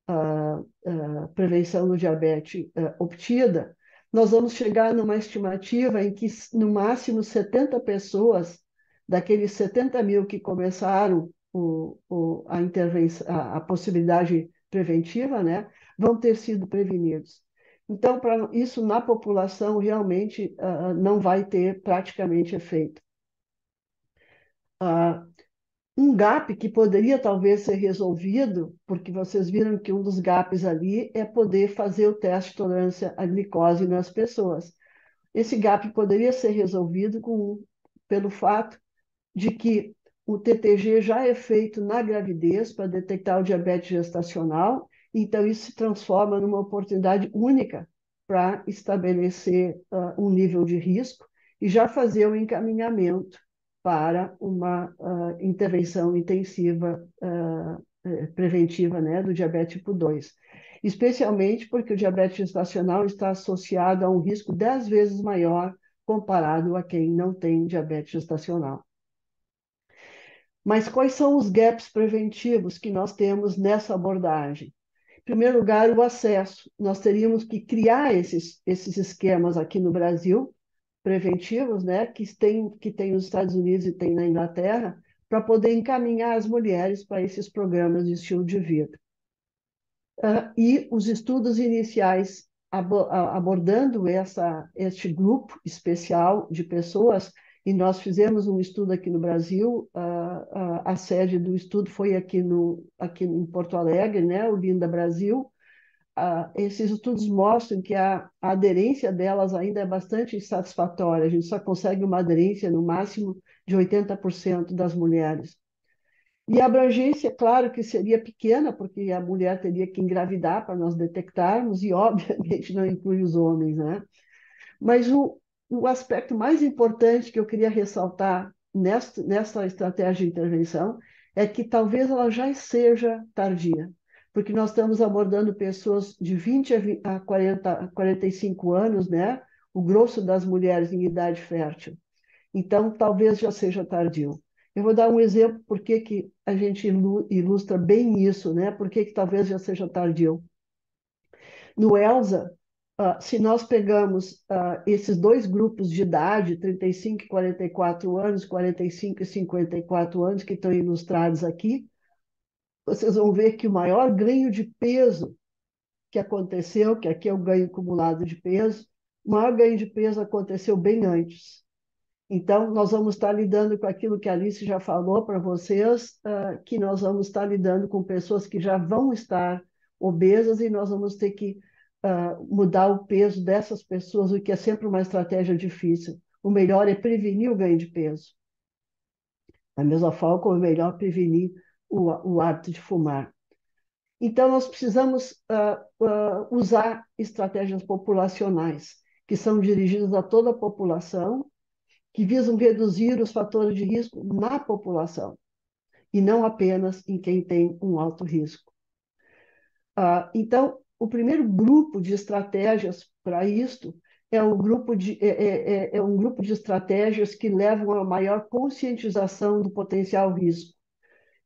a, a prevenção do diabetes é, obtida. Nós vamos chegar numa estimativa em que, no máximo, 70 pessoas, daqueles 70 mil que começaram o, o, a, intervenção, a, a possibilidade preventiva, né, vão ter sido prevenidos. Então, para isso na população realmente uh, não vai ter praticamente efeito. Uh, um gap que poderia talvez ser resolvido, porque vocês viram que um dos gaps ali é poder fazer o teste de tolerância à glicose nas pessoas. Esse gap poderia ser resolvido com, pelo fato de que o TTG já é feito na gravidez para detectar o diabetes gestacional então, isso se transforma numa oportunidade única para estabelecer uh, um nível de risco e já fazer o um encaminhamento para uma uh, intervenção intensiva uh, preventiva né, do diabetes tipo 2. Especialmente porque o diabetes gestacional está associado a um risco 10 vezes maior comparado a quem não tem diabetes gestacional. Mas quais são os gaps preventivos que nós temos nessa abordagem? primeiro lugar, o acesso. Nós teríamos que criar esses, esses esquemas aqui no Brasil, preventivos, né, que tem, que tem nos Estados Unidos e tem na Inglaterra, para poder encaminhar as mulheres para esses programas de estilo de vida. Uh, e os estudos iniciais abordando essa, este grupo especial de pessoas, e nós fizemos um estudo aqui no Brasil, uh, a, a sede do estudo foi aqui, no, aqui em Porto Alegre, né, o Linda Brasil, ah, esses estudos mostram que a, a, aderência delas ainda é bastante insatisfatória, a gente só consegue uma aderência no máximo de 80% das mulheres. E a abrangência, claro que seria pequena, porque a mulher teria que engravidar para nós detectarmos, e obviamente não inclui os homens, né? Mas o, o aspecto mais importante que eu queria ressaltar nesta, estratégia de intervenção é que talvez ela já seja tardia, porque nós estamos abordando pessoas de 20 a 40, 45 anos, né? O grosso das mulheres em idade fértil. Então, talvez já seja tardio. Eu vou dar um exemplo por que, que a gente ilustra bem isso, né? Por que, que talvez já seja tardio. No ELSA, Uh, se nós pegamos uh, esses dois grupos de idade, 35 e 44 anos, 45 e 54 anos, que estão ilustrados aqui, vocês vão ver que o maior ganho de peso que aconteceu, que aqui é o ganho acumulado de peso, o maior ganho de peso aconteceu bem antes. Então, nós vamos estar lidando com aquilo que a Alice já falou para vocês, uh, que nós vamos estar lidando com pessoas que já vão estar obesas e nós vamos ter que ah, mudar o peso dessas pessoas, o que é sempre uma estratégia difícil. O melhor é prevenir o ganho de peso. Da mesma forma como é melhor prevenir o, o hábito de fumar. Então, nós precisamos uh, uh, usar estratégias populacionais, que são dirigidas a toda a população, que visam reduzir os fatores de risco na população, e não apenas em quem tem um alto risco. Uh, então, o primeiro grupo de estratégias para isto é um, grupo de, é, é, é, é um grupo de estratégias que levam a maior conscientização do potencial risco.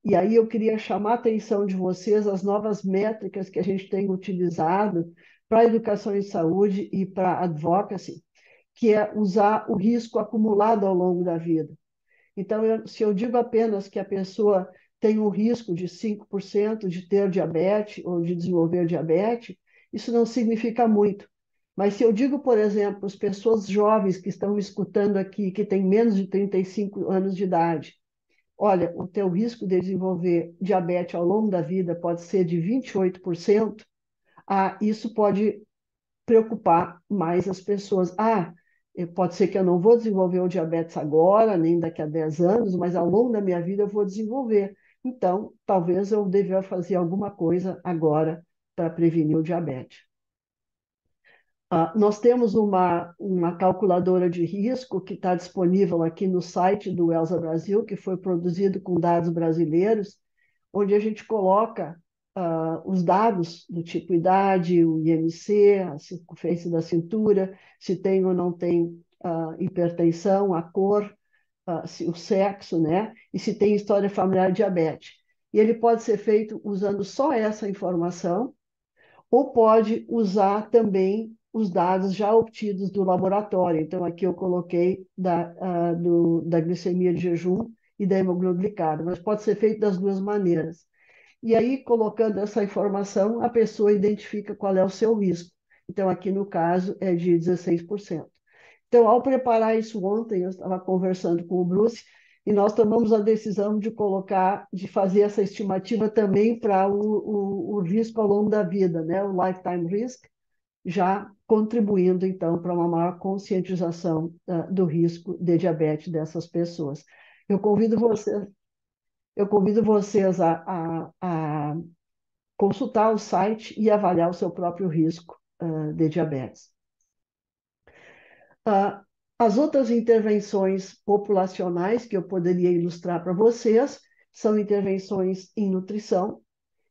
E aí eu queria chamar a atenção de vocês as novas métricas que a gente tem utilizado para educação em saúde e para advocacy, que é usar o risco acumulado ao longo da vida. Então, eu, se eu digo apenas que a pessoa tem um risco de 5% de ter diabetes ou de desenvolver diabetes, isso não significa muito. Mas se eu digo, por exemplo, as pessoas jovens que estão me escutando aqui, que têm menos de 35 anos de idade, olha, o teu risco de desenvolver diabetes ao longo da vida pode ser de 28%, ah, isso pode preocupar mais as pessoas. Ah, eh, pode ser que eu não vou desenvolver o diabetes agora, nem daqui a 10 anos, mas ao longo da minha vida eu vou desenvolver. Então, talvez eu devia fazer alguma coisa agora para prevenir o diabetes. Ah, nós temos uma, uma calculadora de risco que está disponível aqui no site do ELSA Brasil, que foi produzido com dados brasileiros, onde a gente coloca ah, os dados do tipo idade, o IMC, a circunferência da cintura, se tem ou não tem ah, hipertensão, a cor, o sexo, né? E se tem história familiar de diabetes. E ele pode ser feito usando só essa informação, ou pode usar também os dados já obtidos do laboratório. Então, aqui eu coloquei da, uh, do, da glicemia de jejum e da hemoglobicada, mas pode ser feito das duas maneiras. E aí, colocando essa informação, a pessoa identifica qual é o seu risco. Então, aqui no caso, é de 16%. Então, ao preparar isso ontem, eu estava conversando com o Bruce e nós tomamos a decisão de colocar, de fazer essa estimativa também para o, o, o, risco ao longo da vida, né? o lifetime risk, já contribuindo então para uma maior conscientização uh, do risco de diabetes dessas pessoas. Eu convido vocês, eu convido vocês a, a, a consultar o site e avaliar o seu próprio risco uh, de diabetes. Ah, as outras intervenções populacionais que eu poderia ilustrar para vocês são intervenções em nutrição,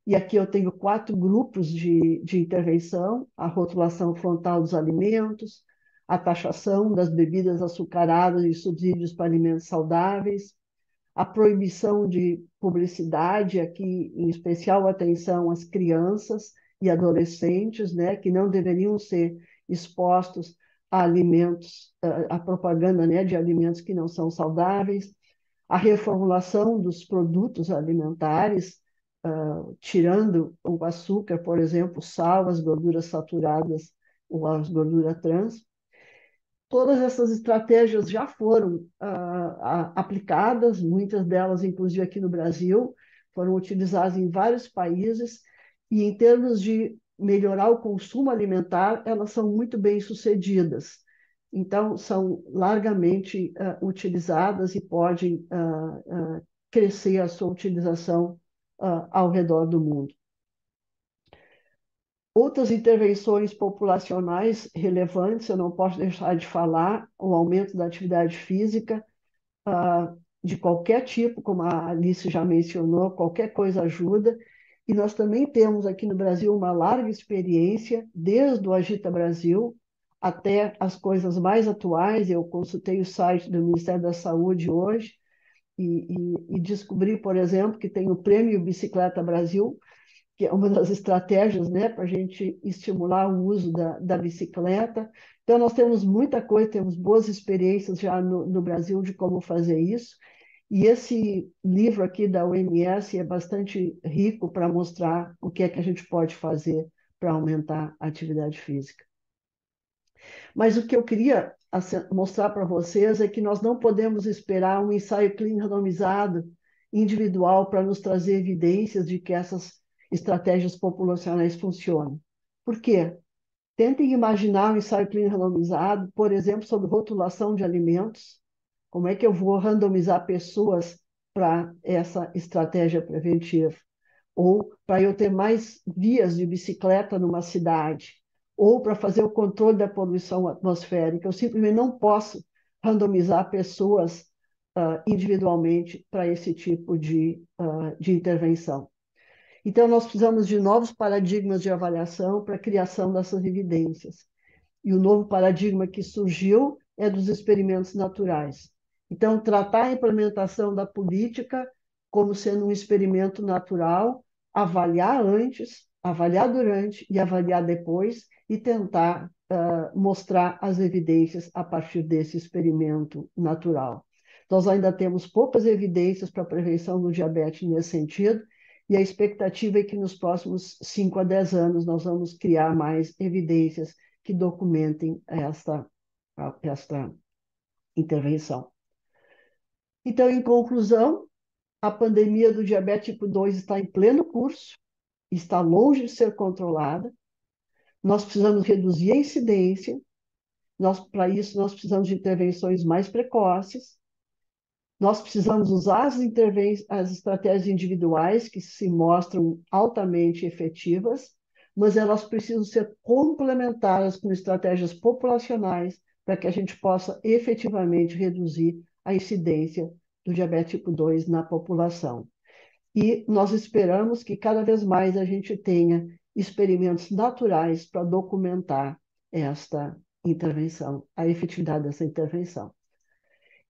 e aqui eu tenho quatro grupos de, de intervenção: a rotulação frontal dos alimentos, a taxação das bebidas açucaradas e subsídios para alimentos saudáveis, a proibição de publicidade, aqui em especial atenção às crianças e adolescentes, né, que não deveriam ser expostos eh, a alimentos, a propaganda né, de alimentos que não são saudáveis, a reformulação dos produtos alimentares, uh, tirando o açúcar, por exemplo, sal, as gorduras saturadas ou as gorduras trans. Todas essas estratégias já foram uh, aplicadas, muitas delas, inclusive aqui no Brasil, foram utilizadas em vários países, e em termos de melhorar o consumo alimentar, elas são muito bem sucedidas. Então, são largamente uh, utilizadas e podem uh, uh, crescer a sua utilização ao redor do mundo. Outras intervenções populacionais relevantes, eu não posso deixar de falar, o aumento da atividade física ah, de qualquer tipo, como a Alice já mencionou, qualquer coisa ajuda, e nós também temos aqui no Brasil uma larga experiência, desde o Agita Brasil até as coisas mais atuais. Eu consultei o site do Ministério da Saúde hoje e, e, e descobri, por exemplo, que tem o Prêmio Bicicleta Brasil, que é uma das estratégias né, para a gente estimular o uso da, da bicicleta. Então, nós temos muita coisa, temos boas experiências já no, no Brasil de como fazer isso. E esse livro aqui da OMS é bastante rico para mostrar o que é que a gente pode fazer para aumentar a atividade física. Mas o que eu queria mostrar para vocês é que nós não podemos esperar um ensaio clínico randomizado individual para nos trazer evidências de que essas estratégias populacionais funcionam. Por quê? Tentem imaginar um ensaio clínico randomizado, por exemplo, sobre rotulação de alimentos, como é que eu vou randomizar pessoas para essa estratégia preventiva? Ou para eu ter mais vias de bicicleta numa cidade? Ou para fazer o controle da poluição atmosférica? Eu simplesmente não posso randomizar pessoas uh, individualmente para esse tipo de, uh, de intervenção. Então, nós precisamos de novos paradigmas de avaliação para a criação dessas evidências. E o novo paradigma que surgiu é dos experimentos naturais. Então, tratar a implementação da política como sendo um experimento natural, avaliar antes, avaliar durante e avaliar depois e tentar uh, mostrar as evidências a partir desse experimento natural. Nós ainda temos poucas evidências para a prevenção do diabetes nesse sentido, e a expectativa é que nos próximos 5 a 10 anos nós vamos criar mais evidências que documentem esta, esta intervenção. Então, em conclusão, a pandemia do diabetes tipo 2 está em pleno curso, está longe de ser controlada. Nós precisamos reduzir a incidência. Nós, para isso, nós precisamos de intervenções mais precoces. Nós precisamos usar as, as estratégias individuais que se mostram altamente efetivas, mas elas precisam ser complementadas com estratégias populacionais para que a gente possa efetivamente reduzir a incidência do diabetes tipo 2 na população. E nós esperamos que cada vez mais a gente tenha experimentos naturais para documentar esta intervenção, a efetividade dessa intervenção.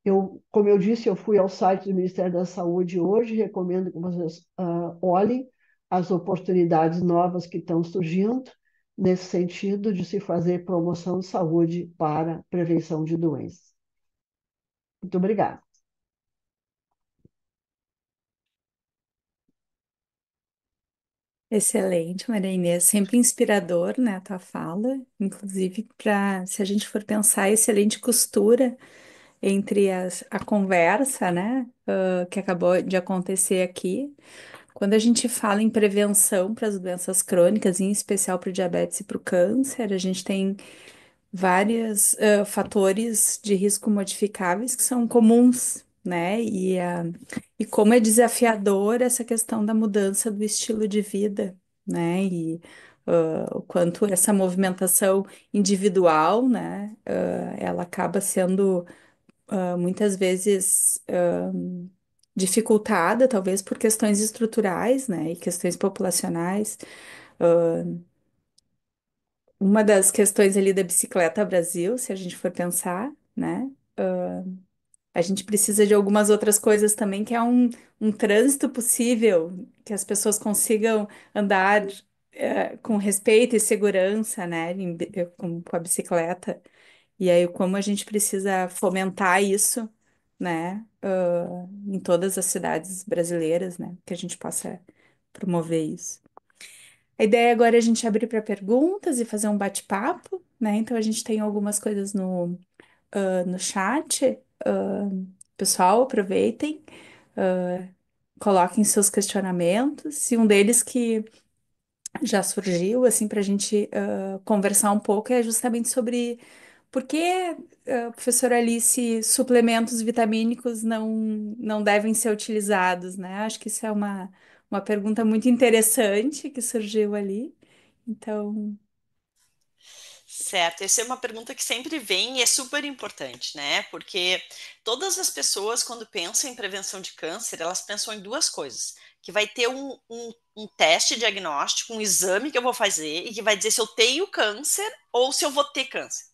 Eu, como eu disse, eu fui ao site do Ministério da Saúde hoje, recomendo que vocês uh, olhem as oportunidades novas que estão surgindo nesse sentido de se fazer promoção de saúde para prevenção de doenças. Muito obrigada. Excelente, Maria Inês. Sempre inspirador, né, a tua fala. Inclusive, para se a gente for pensar, excelente costura entre as, a conversa, né, uh, que acabou de acontecer aqui. Quando a gente fala em prevenção para as doenças crônicas, em especial para o diabetes e para o câncer, a gente tem vários uh, fatores de risco modificáveis que são comuns, né? E, uh, e como é desafiador essa questão da mudança do estilo de vida, né? E uh, o quanto essa movimentação individual, né? ela acaba sendo muitas vezes dificultada, talvez por questões estruturais, né? E questões populacionais. Uh, uma das questões ali da bicicleta Brasil, se a gente for pensar, né? a gente precisa de algumas outras coisas também, que é um, um trânsito possível, que as pessoas consigam andar eh, com respeito e segurança, né? em eh, com, com a bicicleta. E aí, como a gente precisa fomentar isso, né? em todas as cidades brasileiras, né? Que a gente possa promover isso. A ideia agora é a gente abrir para perguntas e fazer um bate-papo, né? Então a gente tem algumas coisas no, ah, no chat. Ah, pessoal, aproveitem, ah, coloquem seus questionamentos. Se um deles que já surgiu, assim, para a gente conversar um pouco é justamente sobre por que, ah, professora Alice, suplementos vitamínicos não, não devem ser utilizados, né? Acho que isso é uma, uma pergunta muito interessante que surgiu ali. Então, Certo, essa é uma pergunta que sempre vem e é super importante, né? Porque todas as pessoas, quando pensam em prevenção de câncer, elas pensam em duas coisas: que vai ter um, um, um teste diagnóstico, um exame que eu vou fazer e que vai dizer se eu tenho câncer ou se eu vou ter câncer.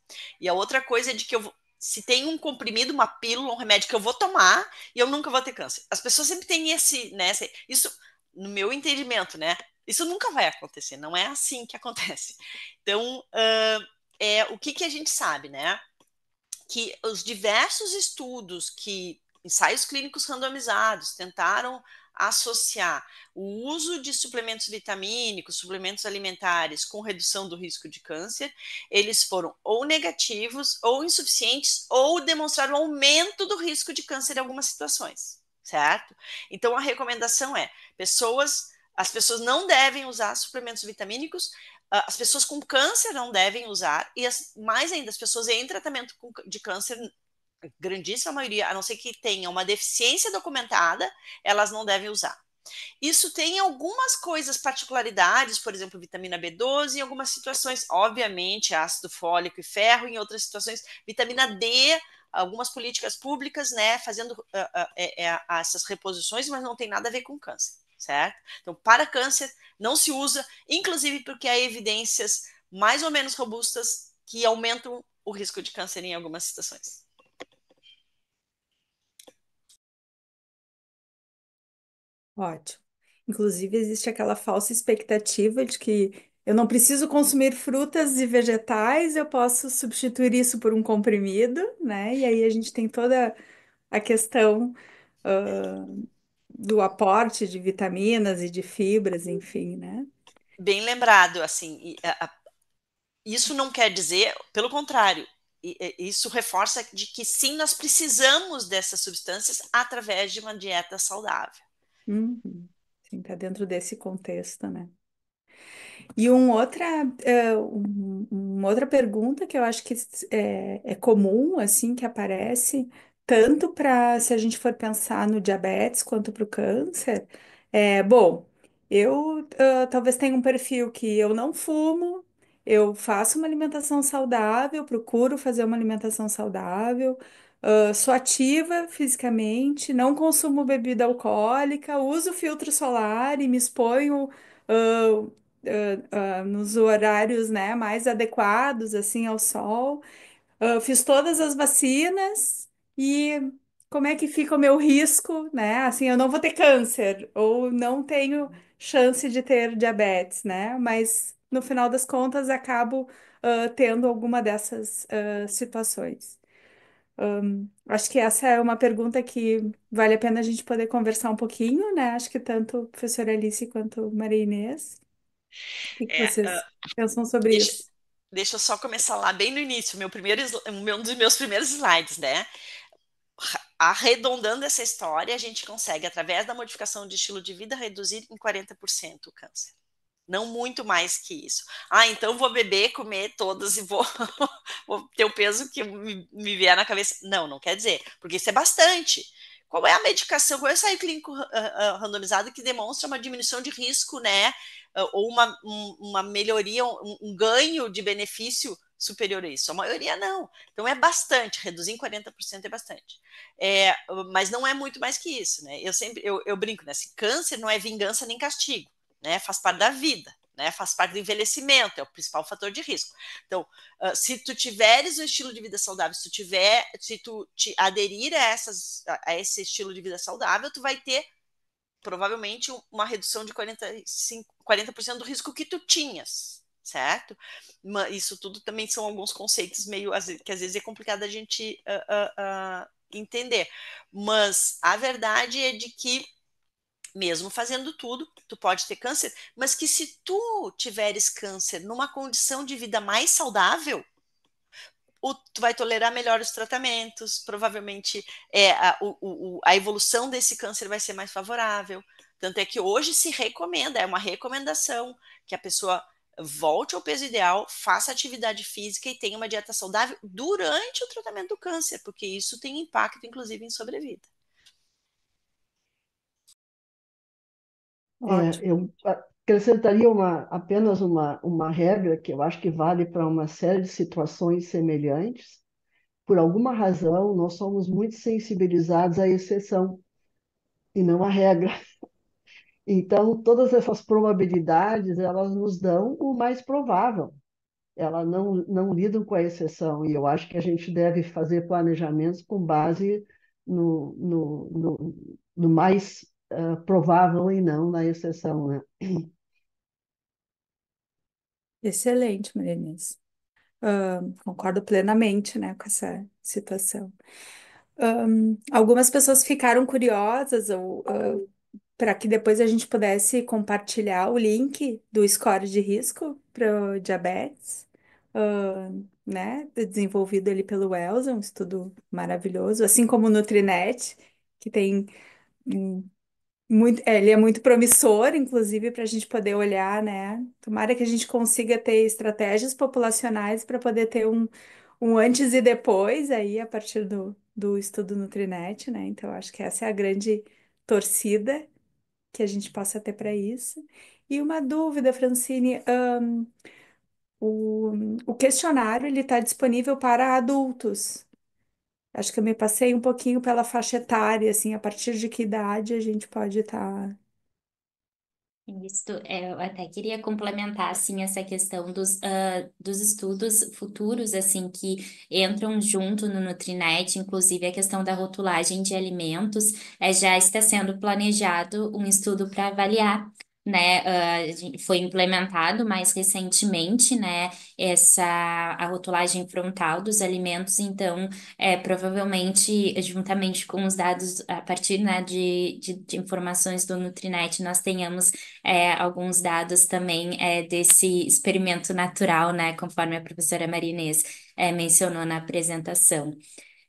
E a outra coisa é de que eu vou, se tem um comprimido, uma pílula, um remédio que eu vou tomar e eu nunca vou ter câncer. As pessoas sempre têm esse, né? Isso no meu entendimento, né? Isso nunca vai acontecer, não é assim que acontece. Então, uh, é, o que, que a gente sabe, né? Que os diversos estudos que ensaios clínicos randomizados tentaram associar o uso de suplementos vitamínicos, suplementos alimentares com redução do risco de câncer, eles foram ou negativos, ou insuficientes, ou demonstraram aumento do risco de câncer em algumas situações certo? Então a recomendação é: pessoas, as pessoas não devem usar suplementos vitamínicos, ah, as pessoas com câncer não devem usar, e as, mais ainda, as pessoas em tratamento de câncer, grandíssima maioria, a não ser que tenha uma deficiência documentada, elas não devem usar. Isso tem algumas coisas, particularidades, por exemplo, vitamina B12 em algumas situações, obviamente, ácido fólico e ferro, em outras situações, vitamina D, algumas políticas públicas, né, fazendo uh, uh, essas reposições, mas não tem nada a ver com câncer, certo? Então, para câncer não se usa, inclusive porque há evidências mais ou menos robustas que aumentam o risco de câncer em algumas situações. Ótimo. Inclusive, existe aquela falsa expectativa de que eu não preciso consumir frutas e vegetais, eu posso substituir isso por um comprimido, né? E aí a gente tem toda a questão, do aporte de vitaminas e de fibras, enfim, né? Bem lembrado, assim, isso não quer dizer, pelo contrário, isso reforça de que sim, nós precisamos dessas substâncias através de uma dieta saudável. Uhum. Sim, está dentro desse contexto, né? E um outra, eh, um- uma outra pergunta que eu acho que é, é comum, assim, que aparece, tanto para se a gente for pensar no diabetes quanto para o câncer, é, bom, eu talvez tenha um perfil que eu não fumo, eu faço uma alimentação saudável, procuro fazer uma alimentação saudável, sou ativa fisicamente, não consumo bebida alcoólica, uso filtro solar e me exponho uh, nos horários, né, mais adequados, assim, ao sol. Uh, fiz todas as vacinas e como é que fica o meu risco, né? Assim, eu não vou ter câncer ou não tenho chance de ter diabetes, né? Mas no final das contas acabo uh, tendo alguma dessas uh, situações. Um, acho que essa é uma pergunta que vale a pena a gente poder conversar um pouquinho, né? Acho que tanto a professora Alice quanto Maria Inês. O que, é, vocês uh, pensam sobre deixa, isso? Deixa eu só começar lá bem no início, meu primeiro, um dos meus primeiros slides, né? Arredondando essa história, a gente consegue, através da modificação de estilo de vida, reduzir em 40% o câncer. Não muito mais que isso. Ah, então vou beber, comer todas e vou, vou ter o peso que me, me vier na cabeça. Não, não quer dizer, porque isso é bastante qual é a medicação, qual é o ensaio clínico ah, ah, randomizado que demonstra uma diminuição de risco, né, eh, ou uma, um, uma melhoria, um, um ganho de benefício superior a isso. A maioria não. Então é bastante, reduzir em 40% é bastante. É, mas não é muito mais que isso, né? Eu sempre eu, eu brinco, né? se assim, câncer não é vingança nem castigo, né? Faz parte da vida. Né, faz parte do envelhecimento, é o principal fator de risco. Então, ah, se tu tiveres um estilo de vida saudável, se tu tiver, se tu te aderir a, essas, a esse estilo de vida saudável, tu vai ter provavelmente uma redução de 45, 40% do risco que tu tinhas, certo? Isso tudo também são alguns conceitos meio que às vezes é complicado a gente uh, uh, uh, entender. Mas a verdade é de que mesmo fazendo tudo, tu pode ter câncer, mas que se tu tiveres câncer numa condição de vida mais saudável, o, tu vai tolerar melhor os tratamentos, provavelmente é, a, o, o, a evolução desse câncer vai ser mais favorável. Tanto é que hoje se recomenda, é uma recomendação que a pessoa volte ao peso ideal, faça atividade física e tenha uma dieta saudável durante o tratamento do câncer, porque isso tem impacto, inclusive, em sobrevida. É, eu, acrescentaria uma, apenas uma, uma regra que eu acho que vale para uma série de situações semelhantes. Por alguma razão, nós somos muito sensibilizados à exceção e não à regra. Então, todas essas probabilidades, elas nos dão o mais provável. Elas não, não lidam com a exceção. E eu acho que a gente deve fazer planejamentos com base no, no, no, no mais ah, provável e não na exceção, né? Excelente, Maria Inês. Uh, concordo plenamente, né, com essa situação. Um, ah, algumas pessoas ficaram curiosas ou uh, para que depois a gente pudesse compartilhar o link do score de risco para o diabetes, uh, né? Desenvolvido ali pelo Wells, um estudo maravilhoso, assim como o Nutrinet, que tem um, muito, é, ele é muito promissor, inclusive, para a gente poder olhar, né? Tomara que a gente consiga ter estratégias populacionais para poder ter um, um antes e depois aí a partir do, do estudo Nutrinet, né? Então, acho que essa é a grande torcida que a gente possa ter para isso. E uma dúvida, Francine, o, o questionário ele está disponível para adultos. Acho que eu me passei um pouquinho pela faixa etária, assim, a partir de que idade a gente pode estar. Tá Isso, é, eu até queria complementar, assim, essa questão dos, ah, dos estudos futuros, assim, que entram junto no Nutrinet, inclusive a questão da rotulagem de alimentos, é, já está sendo planejado um estudo para avaliar né, foi implementado mais recentemente, né, essa a rotulagem frontal dos alimentos, então, é, provavelmente, juntamente com os dados a partir, né, de, de, de informações do Nutrinet, nós tenhamos é, alguns dados também é, desse experimento natural, né, conforme a professora Marinês é, mencionou na apresentação.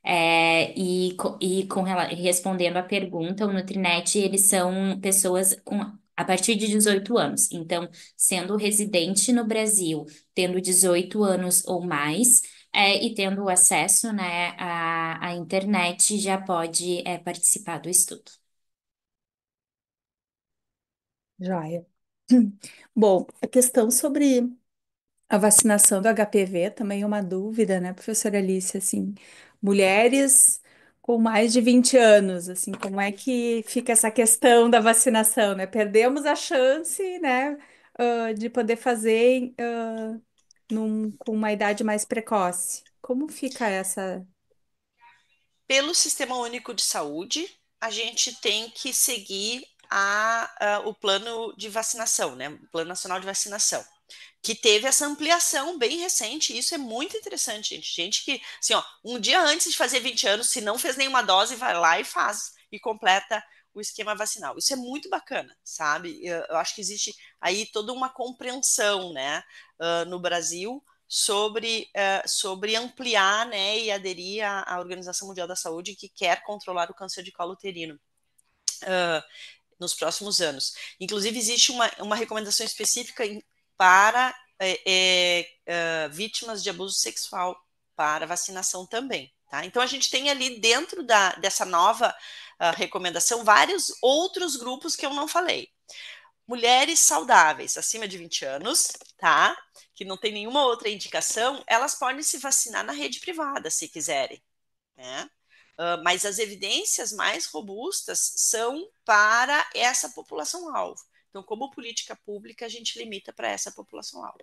É, e, e com, respondendo à pergunta, o Nutrinet, eles são pessoas com a partir de 18 anos. Então, sendo residente no Brasil, tendo 18 anos ou mais, é, e tendo acesso, né, à, à internet, já pode, é, participar do estudo. Joia. Bom, a questão sobre a vacinação do HPV também é uma dúvida, né, professora Alice? Assim, mulheres com mais de 20 anos, assim, como é que fica essa questão da vacinação, né? Perdemos a chance, né, de poder fazer num- com uma idade mais precoce. Como fica essa? Pelo Sistema Único de Saúde, a gente tem que seguir a, a- o plano de vacinação, né? O Plano Nacional de Vacinação que teve essa ampliação bem recente, isso é muito interessante, gente. Gente que, assim, ó, um dia antes de fazer 20 anos, se não fez nenhuma dose, vai lá e faz e completa o esquema vacinal. Isso é muito bacana, sabe? Eu, acho que existe aí toda uma compreensão, né, uh, no Brasil sobre, uh, sobre ampliar, né, e aderir à, à, Organização Mundial da Saúde que quer controlar o câncer de colo uterino. Uh, nos próximos anos. Inclusive, existe uma, uma recomendação específica em, para é, é, vítimas de abuso sexual para vacinação também. Tá? Então, a gente tem ali dentro da, dessa nova uh, recomendação vários outros grupos que eu não falei. Mulheres saudáveis, acima de 20 anos, tá? Que não tem nenhuma outra indicação, elas podem se vacinar na rede privada, se quiserem, né? Uh, mas as evidências mais robustas são para essa população-alvo. Então, como política pública, a gente limita para essa população-alvo.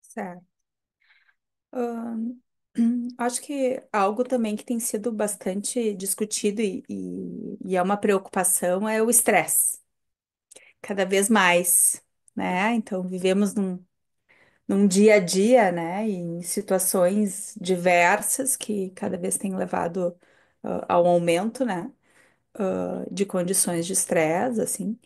Certo. acho que algo também que tem sido bastante discutido e, e, e é uma preocupação é o estresse. Cada vez mais, né? Então, vivemos num, num dia a dia, né? E em situações diversas que cada vez tem levado uh, ah, ao aumento, né? de condições de estresse, assim,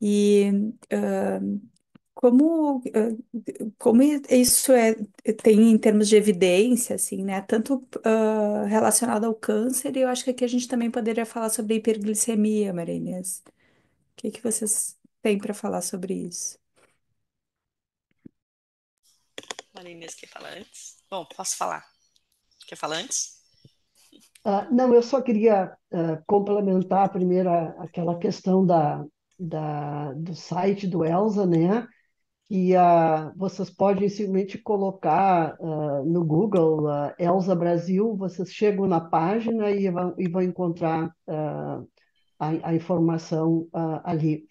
e uh, como, uh, como isso é, tem em termos de evidência, assim, né, tanto relacionado ao câncer, e eu acho que aqui a gente também poderia falar sobre hiperglicemia, Maria Inês. O que que vocês têm para falar sobre isso? Maria Inês quer falar antes? Bom, posso falar. Quer falar antes? Uh, não, eu só queria uh, complementar primeiro aquela questão da, da, do site do Elsa, né? E uh, vocês podem simplesmente colocar no Google Elsa Brasil, vocês chegam na página e vão, e vão encontrar a, a, informação ali.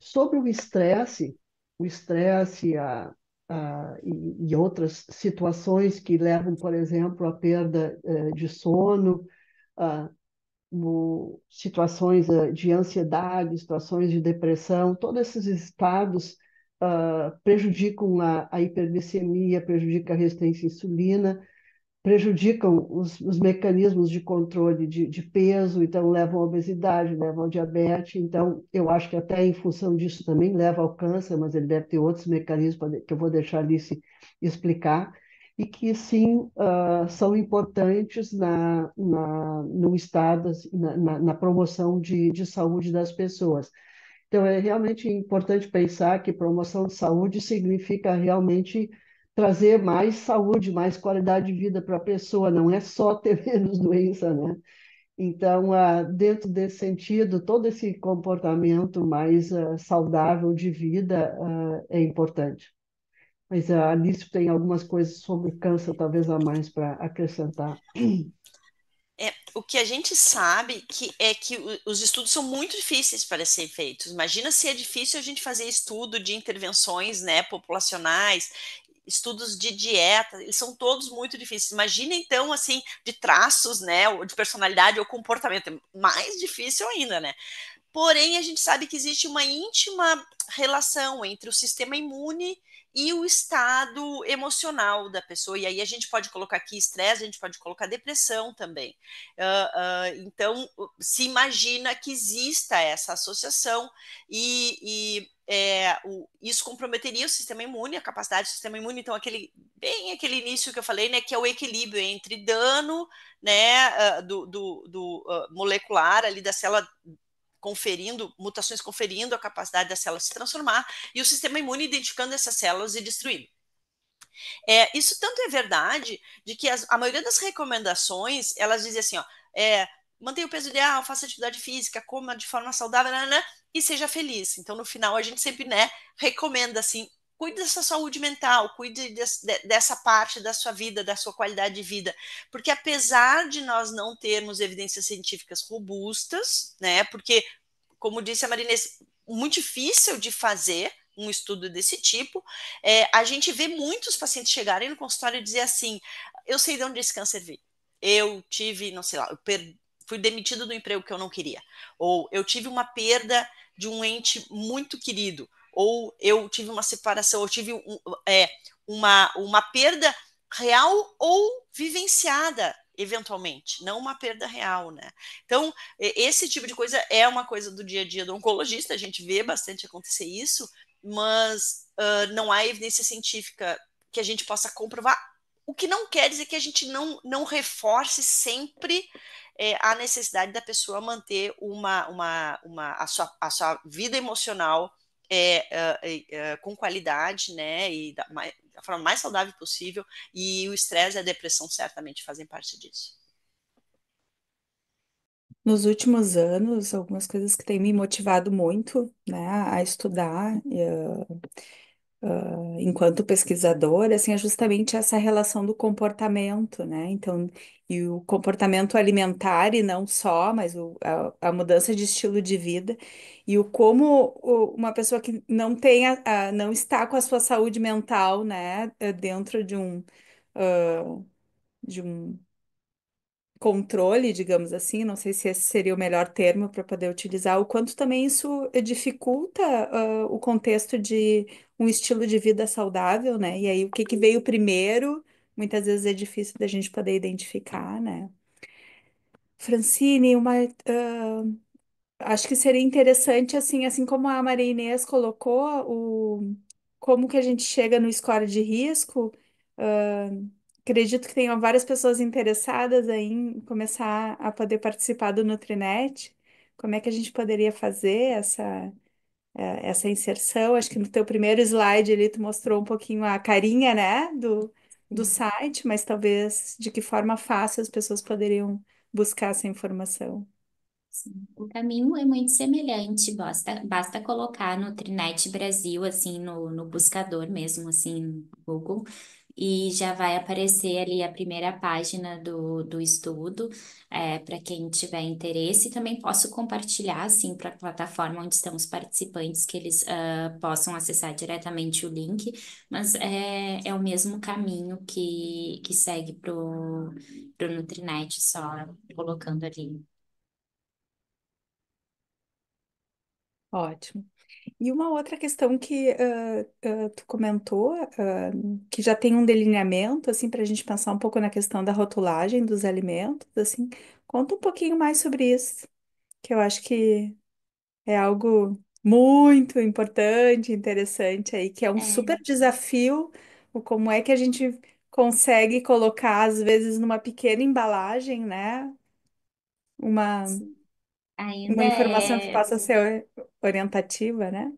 sobre o estresse, o estresse, a uh, e, e, outras situações que levam, por exemplo, à perda uh, de sono, ah, o, situações eh, de ansiedade, situações de depressão, todos esses estados ah, prejudicam a, a hiperglicemia, prejudicam a resistência à insulina, prejudicam os, os mecanismos de controle de, de, peso, então levam à obesidade, levam ao diabetes. Então, eu acho que até em função disso também leva ao câncer, mas ele deve ter outros mecanismos que eu vou deixar ali se explicar, e que sim uh, são importantes na, na, no estado, assim, na, na, na promoção de, de saúde das pessoas. Então, é realmente importante pensar que promoção de saúde significa realmente trazer mais saúde, mais qualidade de vida para a pessoa, não é só ter menos doença, né? Então, ah, dentro desse sentido, todo esse comportamento mais ah, saudável de vida ah, é importante. Mas a Alice tem algumas coisas sobre câncer, talvez a mais para acrescentar. É, o que a gente sabe que é que os estudos são muito difíceis para serem feitos. Imagina se é difícil a gente fazer estudo de intervenções né, populacionais estudos de dieta, eles são todos muito difíceis. Imagina então assim de traços, né, ou de personalidade ou comportamento, é mais difícil ainda, né? Porém, a gente sabe que existe uma íntima relação entre o sistema imune e o estado emocional da pessoa. E aí a gente pode colocar aqui estresse, a gente pode colocar depressão também. Uh, uh, então, se imagina que exista essa associação e, e é, o, isso comprometeria o sistema imune, a capacidade do sistema imune. Então, aquele bem aquele início que eu falei, né, que é o equilíbrio entre dano, né, do, do, do molecular ali da célula conferindo, mutações conferindo a capacidade da célula se transformar, e o sistema imune identificando essas células e destruindo. É, isso tanto é verdade de que as, a maioria das recomendações elas dizem assim, ó, é, mantenha o peso ideal, faça atividade física, coma de forma saudável, né, né, né e seja feliz. Então, no final, a gente sempre né, recomenda assim cuide dessa saúde mental, cuide de, dessa parte da sua vida, da sua qualidade de vida, porque apesar de nós não termos evidências científicas robustas, né, porque, como disse a Marinês, muito difícil de fazer um estudo desse tipo, é, a gente vê muitos pacientes chegarem no consultório e dizer assim, eu sei de onde esse câncer veio, eu tive, não sei lá, eu fui demitido do emprego que eu não queria, ou eu tive uma perda de um ente muito querido, ou eu tive uma separação, eu tive um, é, uma, uma perda real ou vivenciada, eventualmente, não uma perda real, né? Então, esse tipo de coisa é uma coisa do dia a dia do oncologista, a gente vê bastante acontecer isso, mas uh, não há evidência científica que a gente possa comprovar, o que não quer dizer que a gente não, não reforce sempre é, a necessidade da pessoa manter uma, uma, uma, a, sua, a sua vida emocional é é, é, é, com qualidade, né, e da, mais, da forma mais saudável possível, e o estresse e a depressão certamente fazem parte disso. Nos últimos anos, algumas coisas que têm me motivado muito, né, a estudar, ah, enquanto pesquisadora, assim, é justamente essa relação do comportamento, né? Então, e o comportamento alimentar, e não só, mas o- a, a mudança de estilo de vida, e o como o- uma pessoa que não tem a- a- não está com a sua saúde mental, né, eh, dentro de um, ah, de um controle, digamos assim, não sei se esse seria o melhor termo para poder utilizar, o quanto também isso dificulta, ah, o contexto de um estilo de vida saudável, né? E aí, o que que veio primeiro, muitas vezes é difícil da gente poder identificar, né? Francine, uma, ah, acho que seria interessante, assim, assim como a Maria Inês colocou, o, como que a gente chega no score de risco, ah, acredito que tenham várias pessoas interessadas aí em começar a poder participar do Nutrinet. Como é que a gente poderia fazer essa é, essa inserção. Acho que no teu primeiro slide ali tu mostrou um pouquinho a carinha, né, do, do site, mas talvez de que forma fácil as pessoas poderiam buscar essa informação. Sim. O caminho é muito semelhante, basta, basta colocar no Trinet Brasil, assim, no, no buscador mesmo, assim, no Google, e já vai aparecer ali a primeira página do, do estudo, é, para quem tiver interesse. Também posso compartilhar, assim, para a plataforma onde estão os participantes, que eles uh, possam acessar diretamente o link, mas é, é o mesmo caminho que, que segue para o Nutrinet, só colocando ali. Ótimo. E uma outra questão que uh, uh, tu comentou, uh, que já tem um delineamento, assim, para a gente pensar um pouco na questão da rotulagem dos alimentos, assim, conta um pouquinho mais sobre isso, que eu acho que é algo muito importante, interessante aí, que é um é. super desafio, o como é que a gente consegue colocar, às vezes, numa pequena embalagem, né? Uma, Ainda Uma informação que é possa ser orientativa, né?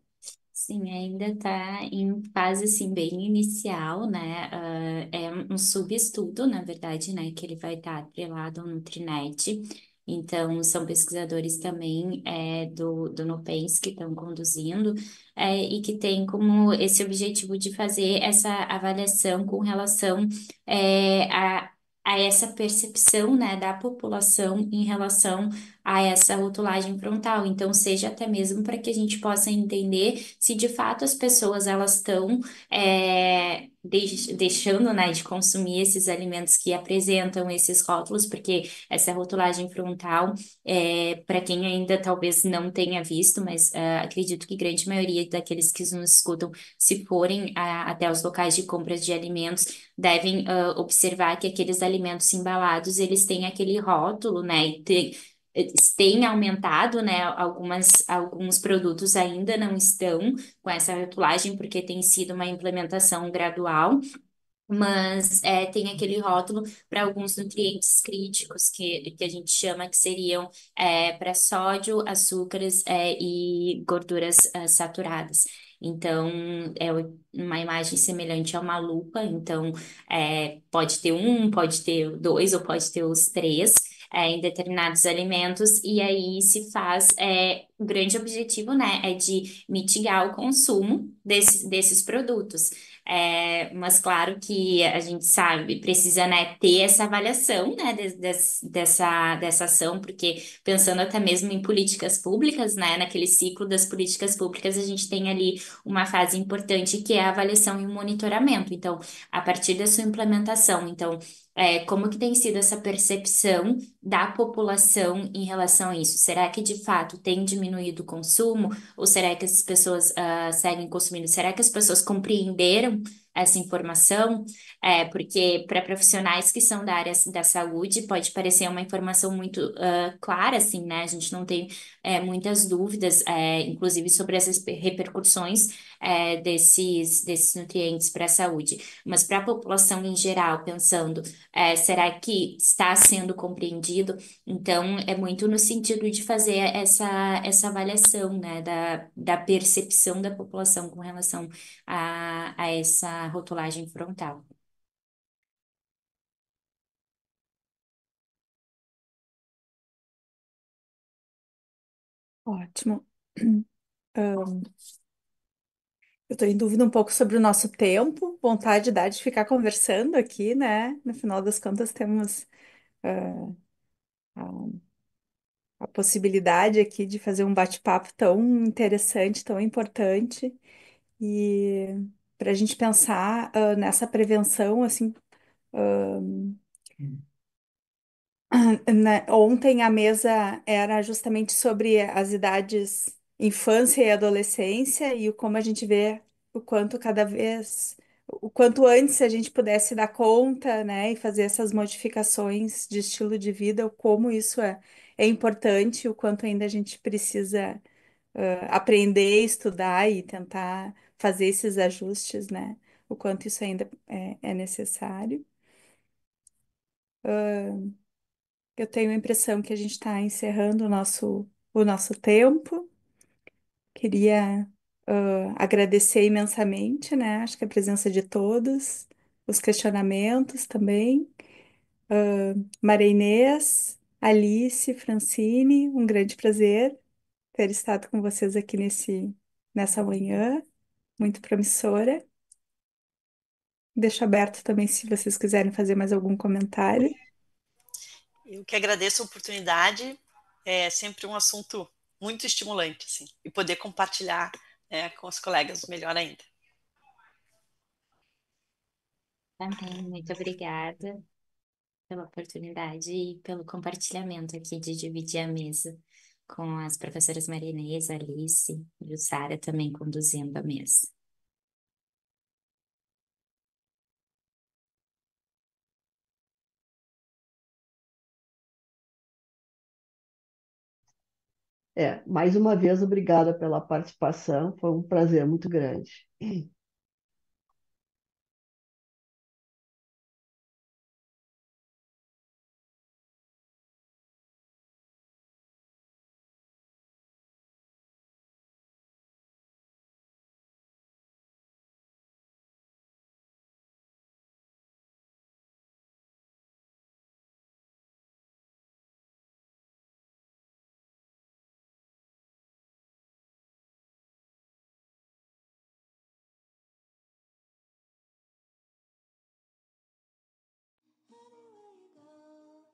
sim, ainda está em fase assim bem inicial, né? Ah, é um subestudo, na verdade, né? Que ele vai estar tá atrelado no Trinet. Então, são pesquisadores também é, do, do NUPENS que estão conduzindo é, e que tem como esse objetivo de fazer essa avaliação com relação é, a a essa percepção, né, da população em relação a essa rotulagem frontal. Então, seja até mesmo para que a gente possa entender se de fato as pessoas elas estão é, eh, deixando, né, de consumir esses alimentos que apresentam esses rótulos, porque essa rotulagem frontal, é, para quem ainda talvez não tenha visto, mas ah, acredito que grande maioria daqueles que nos escutam, se forem até os locais de compras de alimentos, devem ah, observar que aqueles alimentos embalados, eles têm aquele rótulo, né, e tem, tem aumentado, né? Algumas, alguns produtos ainda não estão com essa rotulagem, porque tem sido uma implementação gradual, mas é, tem aquele rótulo para alguns nutrientes críticos que, que a gente chama que seriam é, para sódio, açúcares é, e gorduras é, saturadas. Então, é uma imagem semelhante a uma lupa, então é, pode ter um, pode ter dois ou pode ter os três é, em determinados alimentos, e aí se faz é, o grande objetivo, né, é de mitigar o consumo desse, desses produtos. É, mas claro que a gente sabe, precisa, né, ter essa avaliação, né, de, de, dessa, dessa ação, porque pensando até mesmo em políticas públicas, né, naquele ciclo das políticas públicas, a gente tem ali uma fase importante que é a avaliação e o monitoramento. Então, a partir da sua implementação, então, é, como que tem sido essa percepção da população em relação a isso? Será que de fato tem diminuído o consumo? Ou será que as pessoas uh, seguem consumindo? Será que as pessoas compreenderam essa informação? É, porque para profissionais que são da área assim, da saúde pode parecer uma informação muito uh, clara, assim, né? A gente não tem é, muitas dúvidas, é, inclusive sobre essas repercussões é, desses, desses nutrientes para a saúde. Mas para a população em geral, pensando, é, será que está sendo compreendido? Então, é muito no sentido de fazer essa, essa avaliação né, da, da percepção da população com relação a, a essa rotulagem frontal. Ótimo. eu estou em dúvida um pouco sobre o nosso tempo, vontade e idade de ficar conversando aqui, né? No final das contas, temos ah, a, a possibilidade aqui de fazer um bate-papo tão interessante, tão importante, e para a gente pensar ah, nessa prevenção, assim, ah, Né, ontem a mesa era justamente sobre as idades infância e adolescência e como a gente vê o quanto cada vez, o quanto antes a gente pudesse dar conta, né, e fazer essas modificações de estilo de vida, o como isso é, é importante, o quanto ainda a gente precisa aprender, estudar e tentar fazer esses ajustes, né, o quanto isso ainda é, é necessário. Eu tenho a impressão que a gente está encerrando o nosso, o nosso tempo. Queria, agradecer imensamente, né? Acho que a presença de todos, os questionamentos também. Ah, Maria Inês, Alice, Francine, um grande prazer ter estado com vocês aqui nesse, nessa manhã, muito promissora. Deixo aberto também se vocês quiserem fazer mais algum comentário. Eu que agradeço a oportunidade, é sempre um assunto muito estimulante, assim, e poder compartilhar né, com os colegas melhor ainda. Também, muito obrigada pela oportunidade e pelo compartilhamento aqui de dividir a mesa com as professoras Marinesa, Alice e o Sara também conduzindo a mesa. É, mais uma vez, obrigada pela participação, foi um prazer muito grande. Oh.